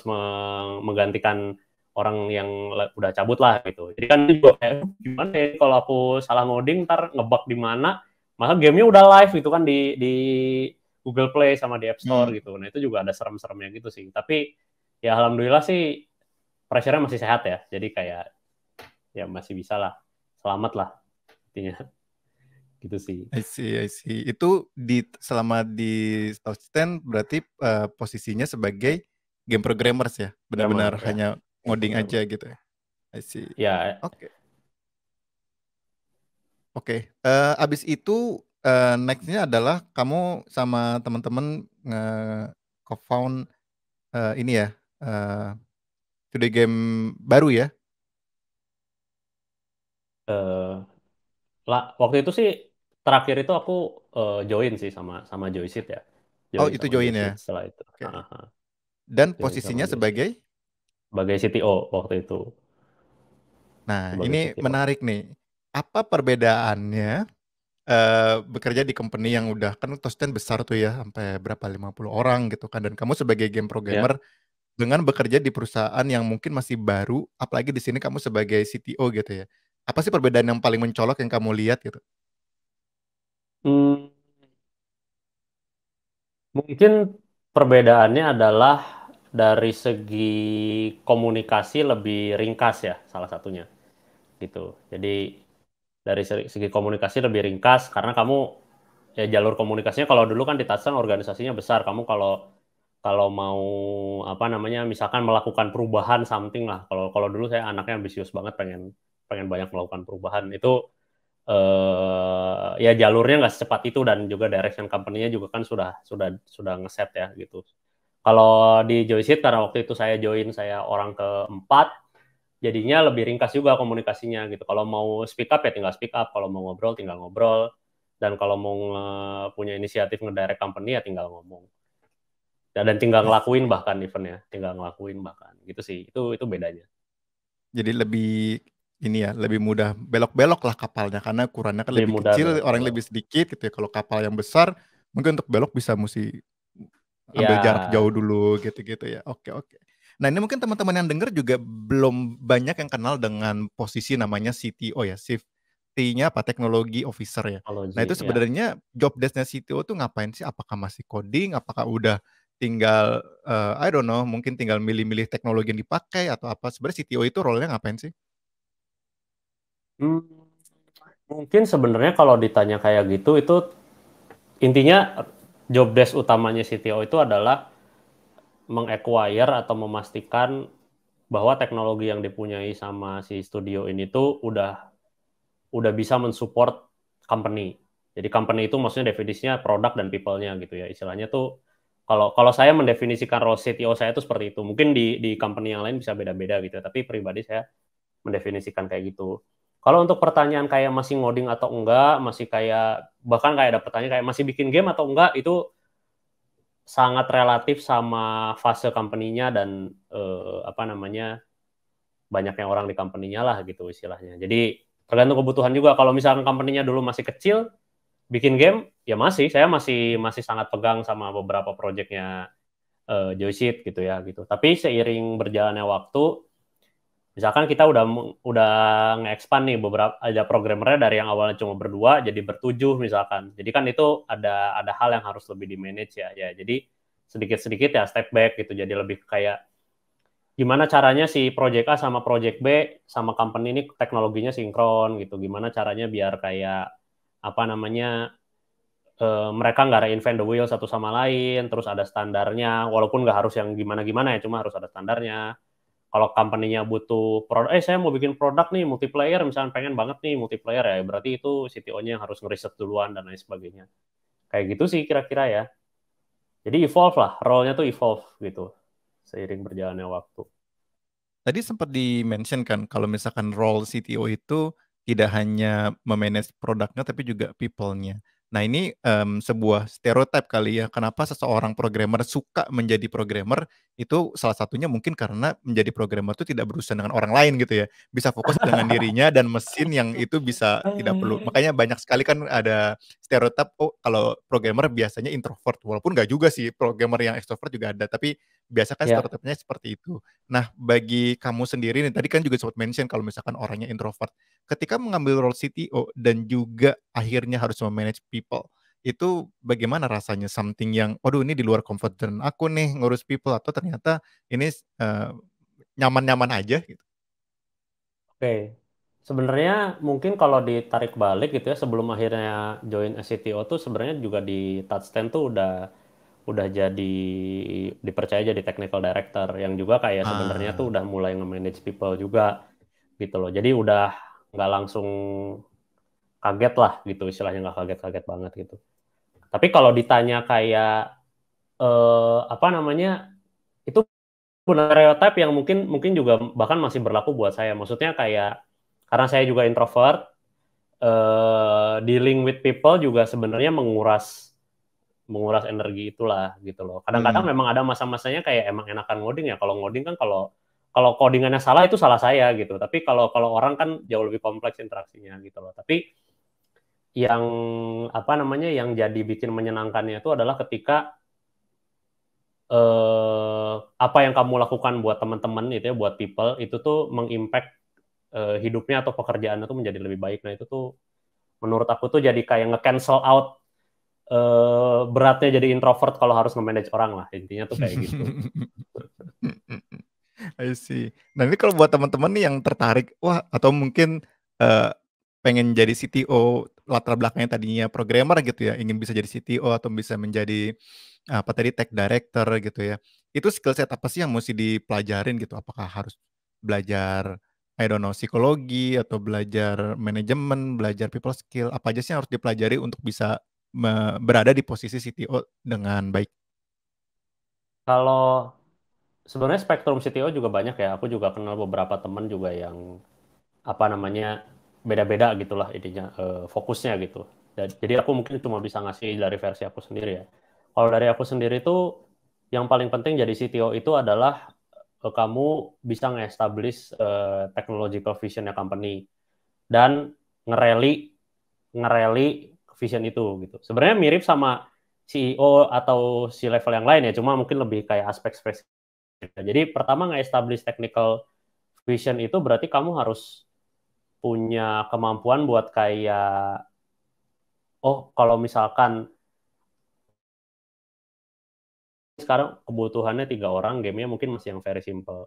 menggantikan orang yang udah cabut lah gitu. Jadi kan juga kayak gimana ya kalau aku salah ngoding ntar ngebug di mana, maka gamenya udah live gitu kan di di Google Play sama di App Store hmm. gitu. Nah itu juga ada serem-seremnya gitu sih. Tapi ya alhamdulillah sih pressure masih sehat ya. Jadi kayak ya masih bisa lah, selamat lah intinya gitu sih. I see, I see. Itu di selama di South berarti uh, posisinya sebagai game programmers ya, benar-benar ya. hanya ngoding aja gitu ya. I see. Ya. Oke. Okay. Oke. Okay. Uh, eh, abis itu uh, nextnya adalah kamu sama teman-teman nge co-found uh, ini ya uh, today game baru ya. Uh, lah waktu itu sih terakhir itu aku uh, join sih sama sama Joysit ya. Oh, join oh itu join ya. Setelah itu. Okay. Dan join posisinya sebagai sebagai CTO waktu itu. Nah sebagai ini CTO. menarik nih. Apa perbedaannya uh, bekerja di company yang udah kan Tosten besar tuh ya sampai berapa 50 orang gitu kan dan kamu sebagai game ya. programmer dengan bekerja di perusahaan yang mungkin masih baru apalagi di sini kamu sebagai CTO gitu ya. Apa sih perbedaan yang paling mencolok yang kamu lihat gitu? Hmm, mungkin perbedaannya adalah dari segi komunikasi lebih ringkas ya, salah satunya, gitu. Jadi dari segi komunikasi lebih ringkas karena kamu ya jalur komunikasinya kalau dulu kan di Touchstone organisasinya besar, kamu kalau kalau mau, apa namanya, misalkan melakukan perubahan something lah, kalau kalau dulu saya anaknya ambisius banget pengen pengen banyak melakukan perubahan, itu uh, ya jalurnya nggak secepat itu dan juga direction company-nya juga kan sudah sudah sudah ngeset ya gitu. Kalau di Joyseat karena waktu itu saya join saya orang keempat, jadinya lebih ringkas juga komunikasinya gitu. Kalau mau speak up ya tinggal speak up, kalau mau ngobrol tinggal ngobrol, dan kalau mau punya inisiatif ngedirect company ya tinggal ngomong. Dan tinggal ngelakuin bahkan eventnya, tinggal ngelakuin bahkan gitu sih. Itu itu bedanya. Jadi lebih ini ya lebih mudah belok-belok lah kapalnya karena ukurannya kan lebih, lebih mudah, kecil, ya. orang lebih sedikit gitu ya. Kalau kapal yang besar mungkin untuk belok bisa mesti ambil ya. jarak jauh dulu gitu-gitu ya. Oke, oke. Nah, ini mungkin teman-teman yang dengar juga belum banyak yang kenal dengan posisi namanya CTO ya, Chief T-nya apa teknologi officer ya. nah, itu ya. sebenarnya ya. job desk-nya CTO tuh ngapain sih? Apakah masih coding, apakah udah tinggal uh, I don't know, mungkin tinggal milih-milih teknologi yang dipakai atau apa. Sebenarnya CTO itu role-nya ngapain sih? Hmm, mungkin sebenarnya kalau ditanya kayak gitu itu intinya job desk utamanya CTO itu adalah mengacquire atau memastikan bahwa teknologi yang dipunyai sama si studio ini tuh udah udah bisa mensupport company. Jadi company itu maksudnya definisinya produk dan people-nya gitu ya. Istilahnya tuh kalau kalau saya mendefinisikan role CTO saya itu seperti itu. Mungkin di di company yang lain bisa beda-beda gitu, ya. tapi pribadi saya mendefinisikan kayak gitu. Kalau untuk pertanyaan kayak masih ngoding atau enggak, masih kayak bahkan kayak ada pertanyaan kayak masih bikin game atau enggak itu sangat relatif sama fase company-nya dan eh, apa namanya banyaknya orang di company-nya lah gitu istilahnya. Jadi tergantung kebutuhan juga. Kalau misalkan company-nya dulu masih kecil, bikin game ya masih saya masih masih sangat pegang sama beberapa proyeknya eh, Joyseed gitu ya gitu. Tapi seiring berjalannya waktu Misalkan kita udah udah nge-expand nih beberapa ada programmernya dari yang awalnya cuma berdua jadi bertujuh misalkan. Jadi kan itu ada ada hal yang harus lebih di manage ya. Ya jadi sedikit-sedikit ya step back gitu. Jadi lebih kayak gimana caranya si project A sama project B sama company ini teknologinya sinkron gitu. Gimana caranya biar kayak apa namanya Uh, mereka nggak reinvent the wheel satu sama lain, terus ada standarnya, walaupun nggak harus yang gimana-gimana ya, cuma harus ada standarnya kalau company-nya butuh produk, eh saya mau bikin produk nih multiplayer, misalnya pengen banget nih multiplayer ya, berarti itu CTO-nya yang harus ngeriset duluan dan lain sebagainya. Kayak gitu sih kira-kira ya. Jadi evolve lah, role-nya tuh evolve gitu seiring berjalannya waktu. Tadi sempat di-mention kan kalau misalkan role CTO itu tidak hanya memanage produknya tapi juga people-nya. Nah ini um, sebuah stereotip kali ya. Kenapa seseorang programmer suka menjadi programmer itu salah satunya mungkin karena menjadi programmer itu tidak berurusan dengan orang lain gitu ya. Bisa fokus dengan (laughs) dirinya dan mesin yang itu bisa tidak perlu. Iya. Makanya banyak sekali kan ada stereotip oh kalau programmer biasanya introvert. Walaupun nggak juga sih programmer yang extrovert juga ada. Tapi Biasa kan yeah. stereotipnya seperti itu. Nah, bagi kamu sendiri nih, tadi kan juga sempat mention kalau misalkan orangnya introvert. Ketika mengambil role CTO dan juga akhirnya harus memanage people, itu bagaimana rasanya something yang, waduh ini di luar comfort zone aku nih ngurus people atau ternyata ini nyaman eh, nyaman-nyaman aja gitu. Oke, okay. sebenarnya mungkin kalau ditarik balik gitu ya sebelum akhirnya join SCTO tuh sebenarnya juga di Touchstand tuh udah udah jadi dipercaya jadi technical director yang juga kayak ah. sebenarnya tuh udah mulai nge-manage people juga gitu loh. Jadi udah nggak langsung kaget lah gitu istilahnya nggak kaget-kaget banget gitu. Tapi kalau ditanya kayak eh, apa namanya itu stereotip yang mungkin mungkin juga bahkan masih berlaku buat saya. Maksudnya kayak karena saya juga introvert, eh, dealing with people juga sebenarnya menguras menguras energi itulah gitu loh. Kadang-kadang hmm. memang ada masa-masanya kayak emang enakan ngoding ya. Kalau ngoding kan kalau kalau codingannya salah itu salah saya gitu. Tapi kalau kalau orang kan jauh lebih kompleks interaksinya gitu loh. Tapi yang apa namanya yang jadi bikin menyenangkannya itu adalah ketika eh, apa yang kamu lakukan buat teman-teman itu ya buat people itu tuh mengimpact uh, hidupnya atau pekerjaannya tuh menjadi lebih baik. Nah, itu tuh menurut aku tuh jadi kayak nge-cancel out Eh, beratnya jadi introvert kalau harus nge orang lah intinya tuh kayak gitu. (laughs) I see. Nah ini kalau buat teman-teman nih yang tertarik, wah atau mungkin uh, pengen jadi CTO latar belakangnya tadinya programmer gitu ya, ingin bisa jadi CTO atau bisa menjadi apa tadi tech director gitu ya. Itu skill set apa sih yang mesti dipelajarin gitu? Apakah harus belajar I don't know psikologi atau belajar manajemen, belajar people skill, apa aja sih yang harus dipelajari untuk bisa berada di posisi CTO dengan baik? Kalau sebenarnya spektrum CTO juga banyak ya. Aku juga kenal beberapa teman juga yang apa namanya beda-beda gitulah intinya uh, fokusnya gitu. jadi aku mungkin cuma bisa ngasih dari versi aku sendiri ya. Kalau dari aku sendiri itu yang paling penting jadi CTO itu adalah uh, kamu bisa nge-establish uh, technological visionnya company dan ngereli ngereli vision itu gitu. Sebenarnya mirip sama CEO atau si level yang lain ya, cuma mungkin lebih kayak aspek spesifik. Jadi pertama nggak establish technical vision itu berarti kamu harus punya kemampuan buat kayak oh kalau misalkan sekarang kebutuhannya tiga orang gamenya mungkin masih yang very simple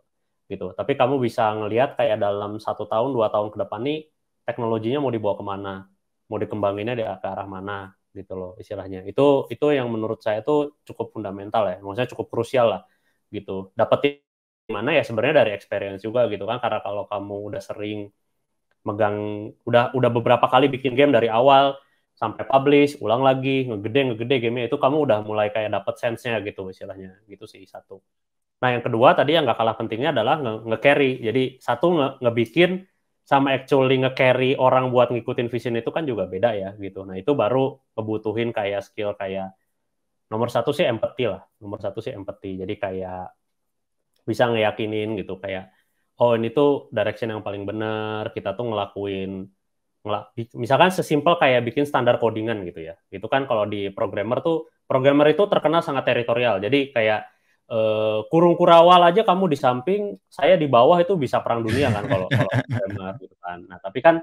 gitu tapi kamu bisa ngelihat kayak dalam satu tahun dua tahun ke depan nih teknologinya mau dibawa kemana mau dikembanginnya di ke arah mana gitu loh istilahnya. Itu itu yang menurut saya itu cukup fundamental ya. Maksudnya cukup krusial lah gitu. Dapetin mana ya sebenarnya dari experience juga gitu kan karena kalau kamu udah sering megang udah udah beberapa kali bikin game dari awal sampai publish ulang lagi ngegede ngegede game itu kamu udah mulai kayak dapat sense-nya gitu istilahnya gitu sih satu nah yang kedua tadi yang nggak kalah pentingnya adalah nge-carry jadi satu nge ngebikin sama actually nge-carry orang buat ngikutin vision itu kan juga beda ya gitu. Nah itu baru kebutuhin kayak skill kayak nomor satu sih empathy lah. Nomor satu sih empathy Jadi kayak bisa ngeyakinin gitu kayak oh ini tuh direction yang paling benar. Kita tuh ngelakuin ngelak, misalkan sesimpel kayak bikin standar codingan gitu ya. Itu kan kalau di programmer tuh programmer itu terkenal sangat teritorial. Jadi kayak Uh, kurung kurawal aja kamu di samping saya di bawah itu bisa perang dunia kan kalau benar (laughs) gitu kan. Nah tapi kan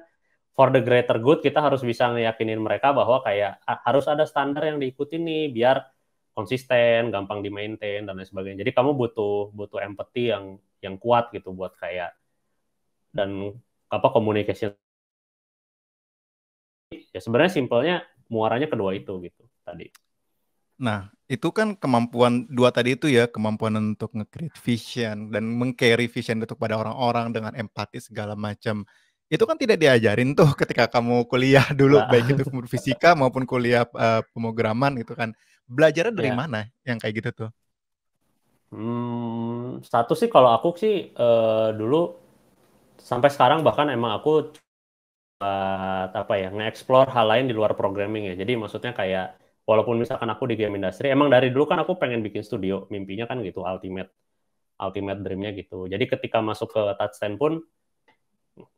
for the greater good kita harus bisa ngeyakinin mereka bahwa kayak harus ada standar yang diikuti nih biar konsisten, gampang di maintain dan lain sebagainya. Jadi kamu butuh butuh empathy yang yang kuat gitu buat kayak dan apa communication. Ya sebenarnya simpelnya muaranya kedua itu gitu tadi. Nah, itu kan kemampuan dua tadi itu ya kemampuan untuk nge-create vision dan meng-carry vision itu kepada orang-orang dengan empati segala macam itu kan tidak diajarin tuh (laughs) ketika kamu kuliah dulu nah. baik itu fisika maupun kuliah uh, pemrograman itu kan belajarnya dari ya. mana yang kayak gitu tuh hmm, satu sih kalau aku sih uh, dulu sampai sekarang bahkan emang aku uh, apa ya nge-explore hal lain di luar programming ya jadi maksudnya kayak walaupun misalkan aku di game industry emang dari dulu kan aku pengen bikin studio mimpinya kan gitu ultimate ultimate dreamnya gitu jadi ketika masuk ke touchstand pun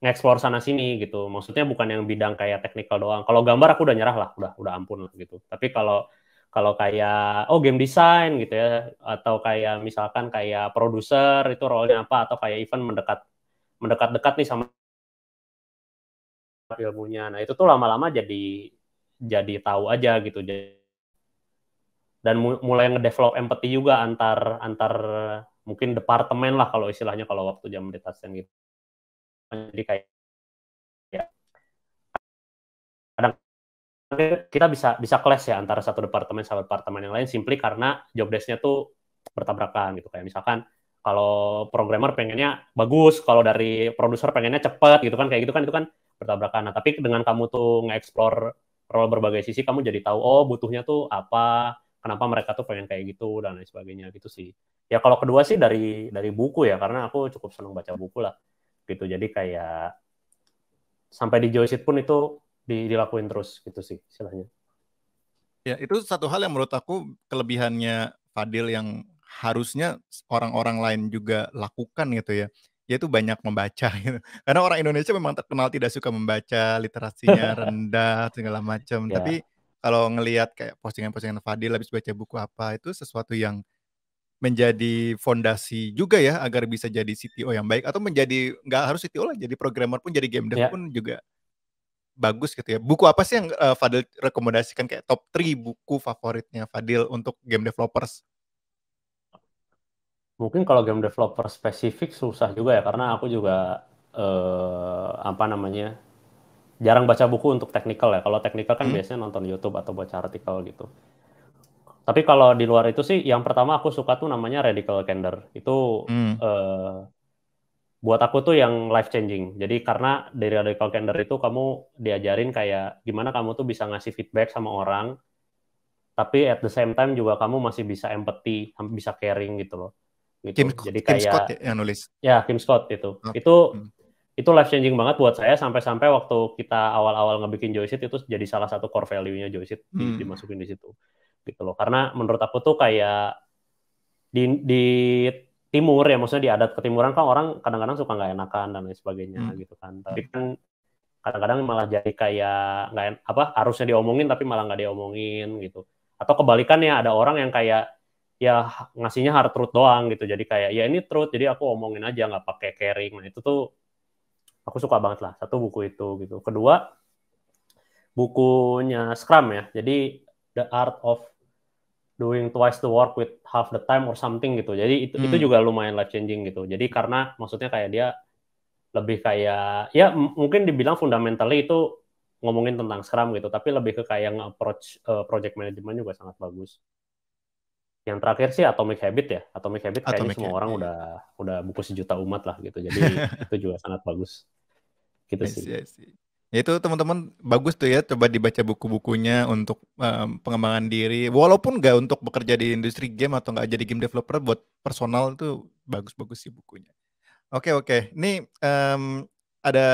ngeksplor sana sini gitu maksudnya bukan yang bidang kayak teknikal doang kalau gambar aku udah nyerah lah udah udah ampun lah gitu tapi kalau kalau kayak oh game design gitu ya atau kayak misalkan kayak produser itu role-nya apa atau kayak event mendekat mendekat-dekat nih sama ilmunya. Nah, itu tuh lama-lama jadi jadi tahu aja gitu. Jadi dan mulai ngedevelop empathy juga antar antar mungkin departemen lah kalau istilahnya kalau waktu jam detasen gitu jadi kayak ya kadang kita bisa bisa clash ya antara satu departemen sama departemen yang lain simply karena job desk-nya tuh bertabrakan gitu kayak misalkan kalau programmer pengennya bagus, kalau dari produser pengennya cepat gitu kan kayak gitu kan itu kan bertabrakan. Nah, tapi dengan kamu tuh nge-explore role berbagai sisi, kamu jadi tahu oh butuhnya tuh apa, kenapa mereka tuh pengen kayak gitu dan lain sebagainya gitu sih ya kalau kedua sih dari dari buku ya karena aku cukup senang baca buku lah gitu jadi kayak sampai di Joysit pun itu dilakuin terus gitu sih istilahnya ya itu satu hal yang menurut aku kelebihannya Fadil yang harusnya orang-orang lain juga lakukan gitu ya yaitu banyak membaca (laughs) gitu. Karena orang Indonesia memang terkenal tidak suka membaca, literasinya (laughs) rendah segala macam. yeah. Tapi kalau ngelihat kayak postingan-postingan Fadil habis baca buku apa itu sesuatu yang menjadi fondasi juga ya agar bisa jadi CTO yang baik atau menjadi nggak harus CTO lah jadi programmer pun jadi game dev yeah. pun juga bagus gitu ya. Buku apa sih yang uh, Fadil rekomendasikan kayak top 3 buku favoritnya Fadil untuk game developers? Mungkin kalau game developer spesifik susah juga ya karena aku juga eh, apa namanya jarang baca buku untuk teknikal ya. Kalau teknikal kan hmm. biasanya nonton YouTube atau baca artikel gitu. Tapi kalau di luar itu sih, yang pertama aku suka tuh namanya radical candor. Itu hmm. uh, buat aku tuh yang life changing. Jadi karena dari radical candor itu kamu diajarin kayak gimana kamu tuh bisa ngasih feedback sama orang, tapi at the same time juga kamu masih bisa empathy, bisa caring gitu loh. Gitu. Kim, Jadi kayak Scott ya, yang nulis. Ya Kim Scott itu. Oh. Itu hmm itu life changing banget buat saya sampai-sampai waktu kita awal-awal ngebikin Joysit itu jadi salah satu core value-nya Joysit hmm. dimasukin di situ gitu loh karena menurut aku tuh kayak di di timur ya maksudnya di adat ketimuran kan orang kadang-kadang suka nggak enakan dan lain sebagainya hmm. gitu kan tapi kan kadang-kadang malah jadi kayak nggak apa harusnya diomongin tapi malah nggak diomongin gitu atau kebalikannya ada orang yang kayak ya ngasihnya hard truth doang gitu jadi kayak ya ini truth jadi aku omongin aja nggak pakai caring nah itu tuh aku suka banget lah satu buku itu gitu kedua bukunya Scrum ya jadi The Art of Doing Twice the Work with Half the Time or something gitu jadi itu hmm. itu juga lumayan life changing gitu jadi karena maksudnya kayak dia lebih kayak ya mungkin dibilang fundamentally itu ngomongin tentang Scrum gitu tapi lebih ke kayak approach uh, eh, project management juga sangat bagus yang terakhir sih Atomic Habit ya. Atomic Habit kayaknya semua Habit. orang iya. udah udah buku sejuta umat lah gitu. Jadi (laughs) itu juga sangat bagus gitu sih. Yes, yes, yes. itu teman-teman bagus tuh ya coba dibaca buku-bukunya untuk um, pengembangan diri walaupun nggak untuk bekerja di industri game atau nggak jadi game developer buat personal itu bagus-bagus sih bukunya. Oke okay, oke, okay. ini um, ada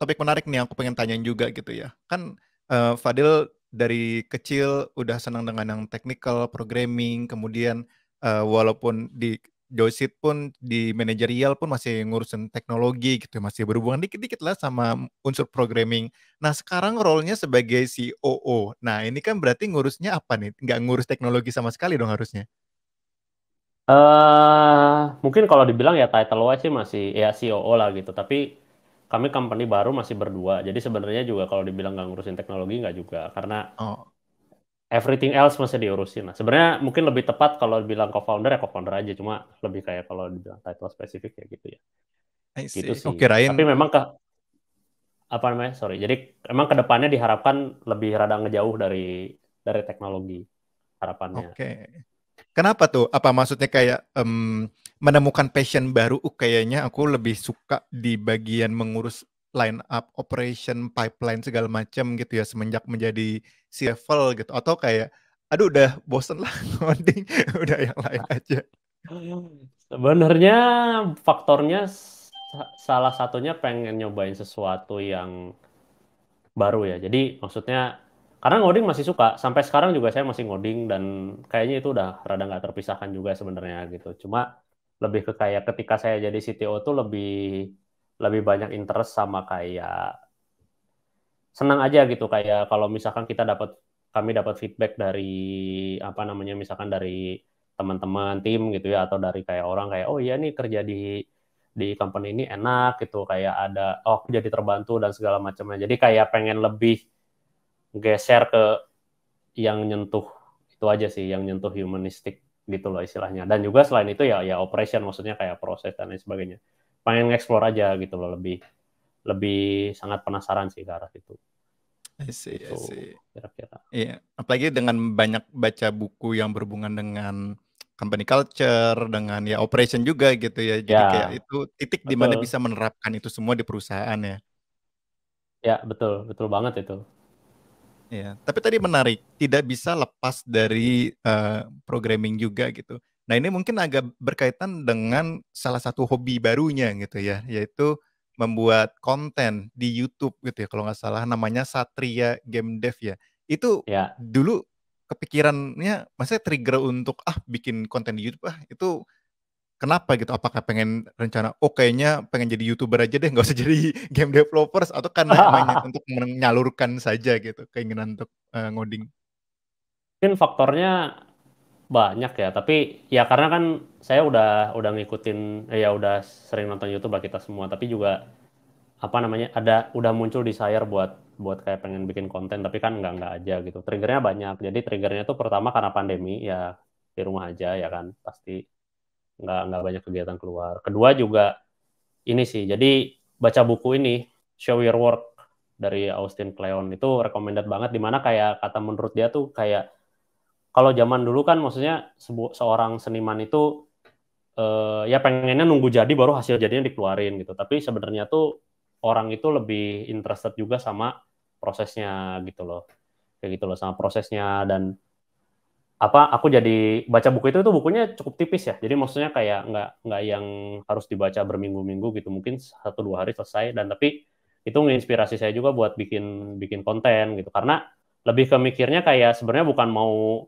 topik menarik nih yang aku pengen tanyain juga gitu ya. Kan uh, Fadil dari kecil udah senang dengan yang technical programming, kemudian uh, walaupun di Joysit pun di manajerial pun masih ngurusin teknologi gitu, masih berhubungan dikit-dikit lah sama unsur programming. Nah sekarang role-nya sebagai COO. Nah ini kan berarti ngurusnya apa nih? Nggak ngurus teknologi sama sekali dong harusnya? Uh, mungkin kalau dibilang ya title wise sih masih ya COO lah gitu, tapi kami company baru masih berdua, jadi sebenarnya juga kalau dibilang nggak ngurusin teknologi nggak juga, karena oh everything else masih diurusin. Nah, sebenarnya mungkin lebih tepat kalau bilang co-founder ya co-founder aja, cuma lebih kayak kalau dibilang title spesifik ya gitu ya. Gitu sih. Okay, oh, Ryan. Tapi memang ke apa namanya? Sorry. Jadi emang kedepannya diharapkan lebih rada ngejauh dari dari teknologi harapannya. Oke. Okay. Kenapa tuh? Apa maksudnya kayak um, menemukan passion baru? Uh, kayaknya aku lebih suka di bagian mengurus line up operation pipeline segala macam gitu ya semenjak menjadi C-level gitu atau kayak aduh udah bosen lah (laughs) ngoding udah yang lain aja sebenarnya faktornya salah satunya pengen nyobain sesuatu yang baru ya jadi maksudnya karena ngoding masih suka sampai sekarang juga saya masih ngoding dan kayaknya itu udah rada nggak terpisahkan juga sebenarnya gitu cuma lebih ke kayak ketika saya jadi CTO tuh lebih lebih banyak interest sama kayak senang aja gitu kayak kalau misalkan kita dapat kami dapat feedback dari apa namanya misalkan dari teman-teman tim gitu ya atau dari kayak orang kayak oh iya nih kerja di di company ini enak gitu kayak ada oh jadi terbantu dan segala macamnya jadi kayak pengen lebih geser ke yang nyentuh itu aja sih yang nyentuh humanistik gitu loh istilahnya dan juga selain itu ya ya operation maksudnya kayak proses dan lain sebagainya pengen explore aja gitu loh lebih lebih sangat penasaran sih ke arah situ. I see, I gitu, see. Kira-kira. Iya, yeah. apalagi dengan banyak baca buku yang berhubungan dengan company culture, dengan ya operation juga gitu ya. Jadi yeah. kayak itu titik di mana bisa menerapkan itu semua di perusahaan ya. Ya, betul, betul banget itu. Iya tapi tadi menarik, tidak bisa lepas dari uh, programming juga gitu. Nah ini mungkin agak berkaitan dengan salah satu hobi barunya gitu ya, yaitu membuat konten di YouTube gitu ya, kalau nggak salah namanya Satria Game Dev ya. Itu ya. dulu kepikirannya, maksudnya trigger untuk ah bikin konten di YouTube ah itu kenapa gitu? Apakah pengen rencana, oh kayaknya pengen jadi youtuber aja deh, nggak usah jadi (laughs) game developers atau karena hanya (laughs) untuk menyalurkan saja gitu keinginan untuk uh, ngoding? Mungkin faktornya banyak ya tapi ya karena kan saya udah udah ngikutin eh, ya udah sering nonton YouTube lah kita semua tapi juga apa namanya ada udah muncul desire buat buat kayak pengen bikin konten tapi kan nggak nggak aja gitu triggernya banyak jadi triggernya tuh pertama karena pandemi ya di rumah aja ya kan pasti nggak nggak banyak kegiatan keluar kedua juga ini sih jadi baca buku ini Show Your Work dari Austin Kleon itu recommended banget dimana kayak kata menurut dia tuh kayak kalau zaman dulu kan maksudnya seorang seniman itu uh, ya pengennya nunggu jadi baru hasil jadinya dikeluarin gitu. Tapi sebenarnya tuh orang itu lebih interested juga sama prosesnya gitu loh. Kayak gitu loh sama prosesnya dan apa aku jadi baca buku itu tuh bukunya cukup tipis ya. Jadi maksudnya kayak nggak nggak yang harus dibaca berminggu-minggu gitu. Mungkin satu dua hari selesai dan tapi itu menginspirasi saya juga buat bikin bikin konten gitu karena lebih ke mikirnya kayak sebenarnya bukan mau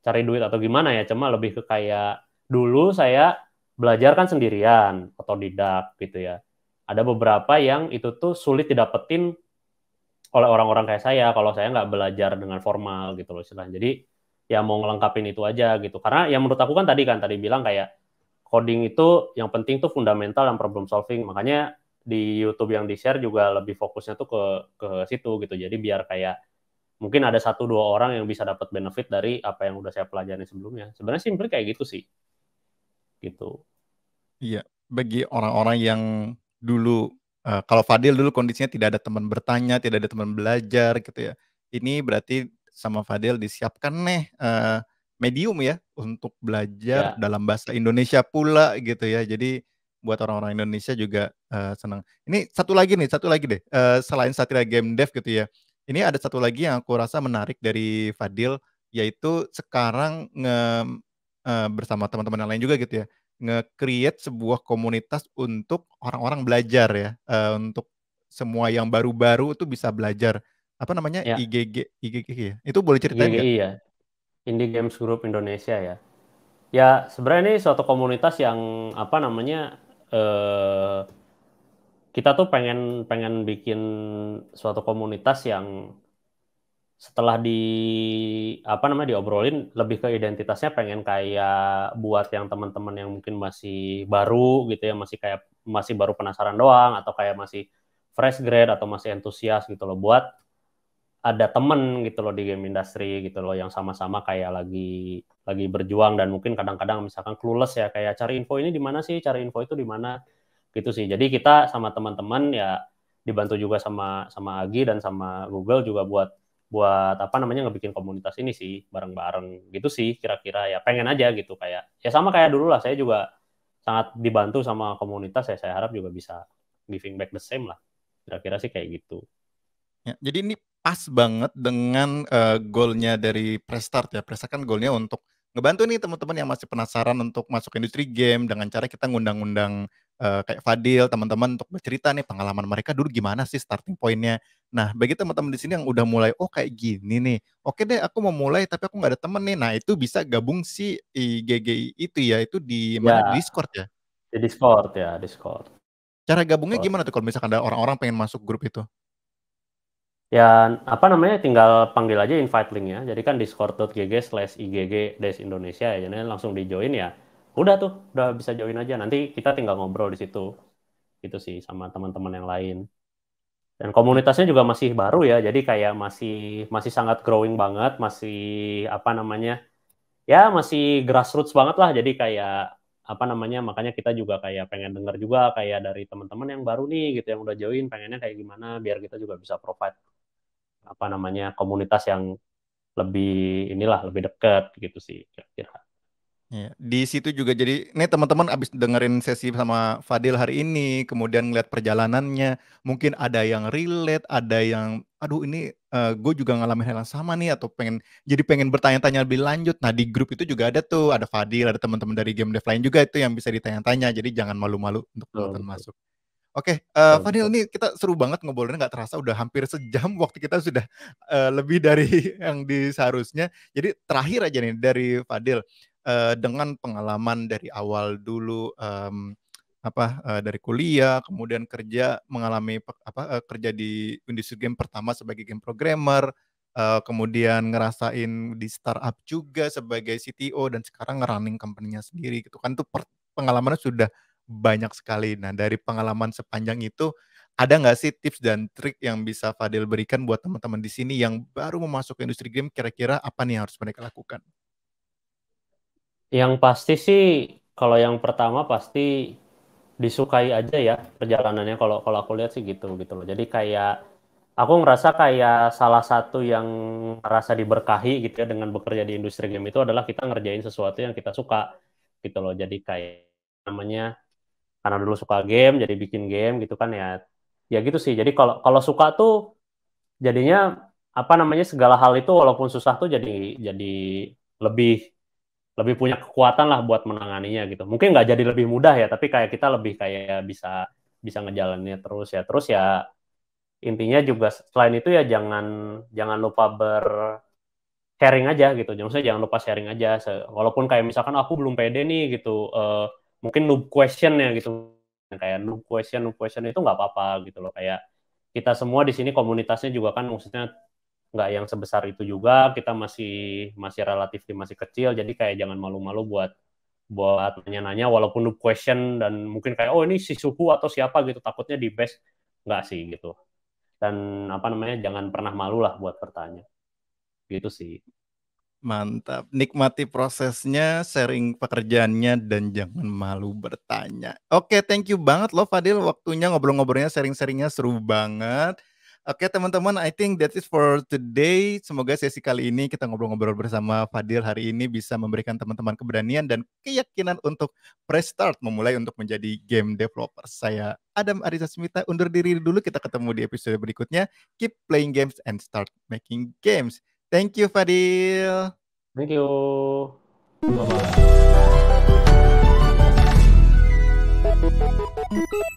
cari duit atau gimana ya cuma lebih ke kayak dulu saya belajar kan sendirian otodidak gitu ya ada beberapa yang itu tuh sulit didapetin oleh orang-orang kayak saya kalau saya nggak belajar dengan formal gitu loh istilahnya jadi ya mau ngelengkapin itu aja gitu karena yang menurut aku kan tadi kan tadi bilang kayak coding itu yang penting tuh fundamental dan problem solving makanya di YouTube yang di share juga lebih fokusnya tuh ke ke situ gitu jadi biar kayak mungkin ada satu dua orang yang bisa dapat benefit dari apa yang udah saya pelajari sebelumnya. Sebenarnya simpel kayak gitu sih. Gitu. Iya, bagi orang-orang yang dulu uh, kalau Fadil dulu kondisinya tidak ada teman bertanya, tidak ada teman belajar gitu ya. Ini berarti sama Fadil disiapkan nih uh, medium ya untuk belajar ya. dalam bahasa Indonesia pula gitu ya. Jadi buat orang-orang Indonesia juga uh, senang. Ini satu lagi nih, satu lagi deh. Uh, selain Satria Game Dev gitu ya. Ini ada satu lagi yang aku rasa menarik dari Fadil, yaitu sekarang nge, uh, bersama teman-teman yang lain juga gitu ya, nge-create sebuah komunitas untuk orang-orang belajar ya, uh, untuk semua yang baru-baru itu bisa belajar. Apa namanya? Ya. IGG, IGG ya? Itu boleh ceritain IGG, ya? Indie Games Group Indonesia ya. Ya, sebenarnya ini suatu komunitas yang apa namanya eh uh, kita tuh pengen pengen bikin suatu komunitas yang setelah di apa namanya diobrolin lebih ke identitasnya pengen kayak buat yang teman-teman yang mungkin masih baru gitu ya masih kayak masih baru penasaran doang atau kayak masih fresh grade atau masih antusias gitu loh buat ada temen gitu loh di game industry gitu loh yang sama-sama kayak lagi lagi berjuang dan mungkin kadang-kadang misalkan clueless ya kayak cari info ini di mana sih cari info itu di mana gitu sih jadi kita sama teman-teman ya dibantu juga sama sama Agi dan sama Google juga buat buat apa namanya ngebikin komunitas ini sih bareng-bareng gitu sih kira-kira ya pengen aja gitu kayak ya sama kayak dulu lah saya juga sangat dibantu sama komunitas ya saya harap juga bisa giving back the same lah kira-kira sih kayak gitu ya, jadi ini pas banget dengan uh, goalnya dari Prestart ya Prestart kan goalnya untuk ngebantu nih teman-teman yang masih penasaran untuk masuk industri game dengan cara kita ngundang-undang uh, kayak Fadil teman-teman untuk bercerita nih pengalaman mereka dulu gimana sih starting pointnya nah bagi teman-teman di sini yang udah mulai oh kayak gini nih oke deh aku mau mulai tapi aku nggak ada temen nih nah itu bisa gabung si igg itu ya itu di ya, mana Discord ya di Discord ya Discord cara gabungnya Discord. gimana tuh kalau misalkan ada orang-orang pengen masuk grup itu Ya, apa namanya, tinggal panggil aja invite linknya. Jadi kan discord.gg slash igg Indonesia ya. Jadi langsung di join ya udah tuh udah bisa join aja nanti kita tinggal ngobrol di situ gitu sih sama teman-teman yang lain dan komunitasnya juga masih baru ya jadi kayak masih masih sangat growing banget masih apa namanya ya masih grassroots banget lah jadi kayak apa namanya makanya kita juga kayak pengen dengar juga kayak dari teman-teman yang baru nih gitu yang udah join pengennya kayak gimana biar kita juga bisa provide apa namanya komunitas yang lebih inilah lebih dekat gitu sih kira-kira Ya, di situ juga jadi nih teman-teman abis dengerin sesi sama Fadil hari ini, kemudian ngeliat perjalanannya, mungkin ada yang relate, ada yang aduh ini uh, eh, gue juga ngalamin hal yang sama nih atau pengen jadi pengen bertanya-tanya lebih lanjut. Nah di grup itu juga ada tuh, ada Fadil, ada teman-teman dari game dev lain juga itu yang bisa ditanya-tanya. Jadi jangan malu-malu untuk oh, masuk. Oke, okay, uh, eh, Fadil ini kita seru banget ngobrolnya nggak terasa udah hampir sejam waktu kita sudah uh, lebih dari (laughs) yang di seharusnya. Jadi terakhir aja nih dari Fadil. Eh, dengan pengalaman dari awal dulu um, apa uh, dari kuliah kemudian kerja mengalami apa uh, kerja di industri game pertama sebagai game programmer uh, kemudian ngerasain di startup juga sebagai CTO dan sekarang ngerunning company-nya sendiri gitu kan tuh pengalamannya sudah banyak sekali nah dari pengalaman sepanjang itu ada nggak sih tips dan trik yang bisa Fadil berikan buat teman-teman di sini yang baru mau industri game kira-kira apa nih yang harus mereka lakukan yang pasti sih kalau yang pertama pasti disukai aja ya perjalanannya kalau kalau aku lihat sih gitu gitu loh. Jadi kayak aku ngerasa kayak salah satu yang ngerasa diberkahi gitu ya dengan bekerja di industri game itu adalah kita ngerjain sesuatu yang kita suka gitu loh. Jadi kayak namanya karena dulu suka game jadi bikin game gitu kan ya. Ya gitu sih. Jadi kalau kalau suka tuh jadinya apa namanya segala hal itu walaupun susah tuh jadi jadi lebih lebih punya kekuatan lah buat menanganinya gitu. Mungkin nggak jadi lebih mudah ya, tapi kayak kita lebih kayak bisa bisa ngejalannya terus ya. Terus ya intinya juga selain itu ya jangan jangan lupa ber sharing aja gitu. Maksudnya jangan lupa sharing aja. Walaupun kayak misalkan aku belum pede nih gitu, uh, mungkin noob question ya gitu. Kayak noob question, noob question itu nggak apa-apa gitu loh. Kayak kita semua di sini komunitasnya juga kan maksudnya nggak yang sebesar itu juga kita masih masih relatif masih kecil jadi kayak jangan malu-malu buat buat nanya-nanya walaupun lu question dan mungkin kayak oh ini si suku atau siapa gitu takutnya di base nggak sih gitu dan apa namanya jangan pernah malu lah buat bertanya gitu sih mantap nikmati prosesnya sharing pekerjaannya dan jangan malu bertanya oke okay, thank you banget lo Fadil waktunya ngobrol-ngobrolnya sharing-sharingnya seru banget Oke okay, teman-teman, I think that is for today. Semoga sesi kali ini kita ngobrol-ngobrol bersama Fadil hari ini bisa memberikan teman-teman keberanian dan keyakinan untuk press start memulai untuk menjadi game developer. Saya Adam Arisa Smita undur diri dulu. Kita ketemu di episode berikutnya. Keep playing games and start making games. Thank you Fadil. Thank you. Bye bye.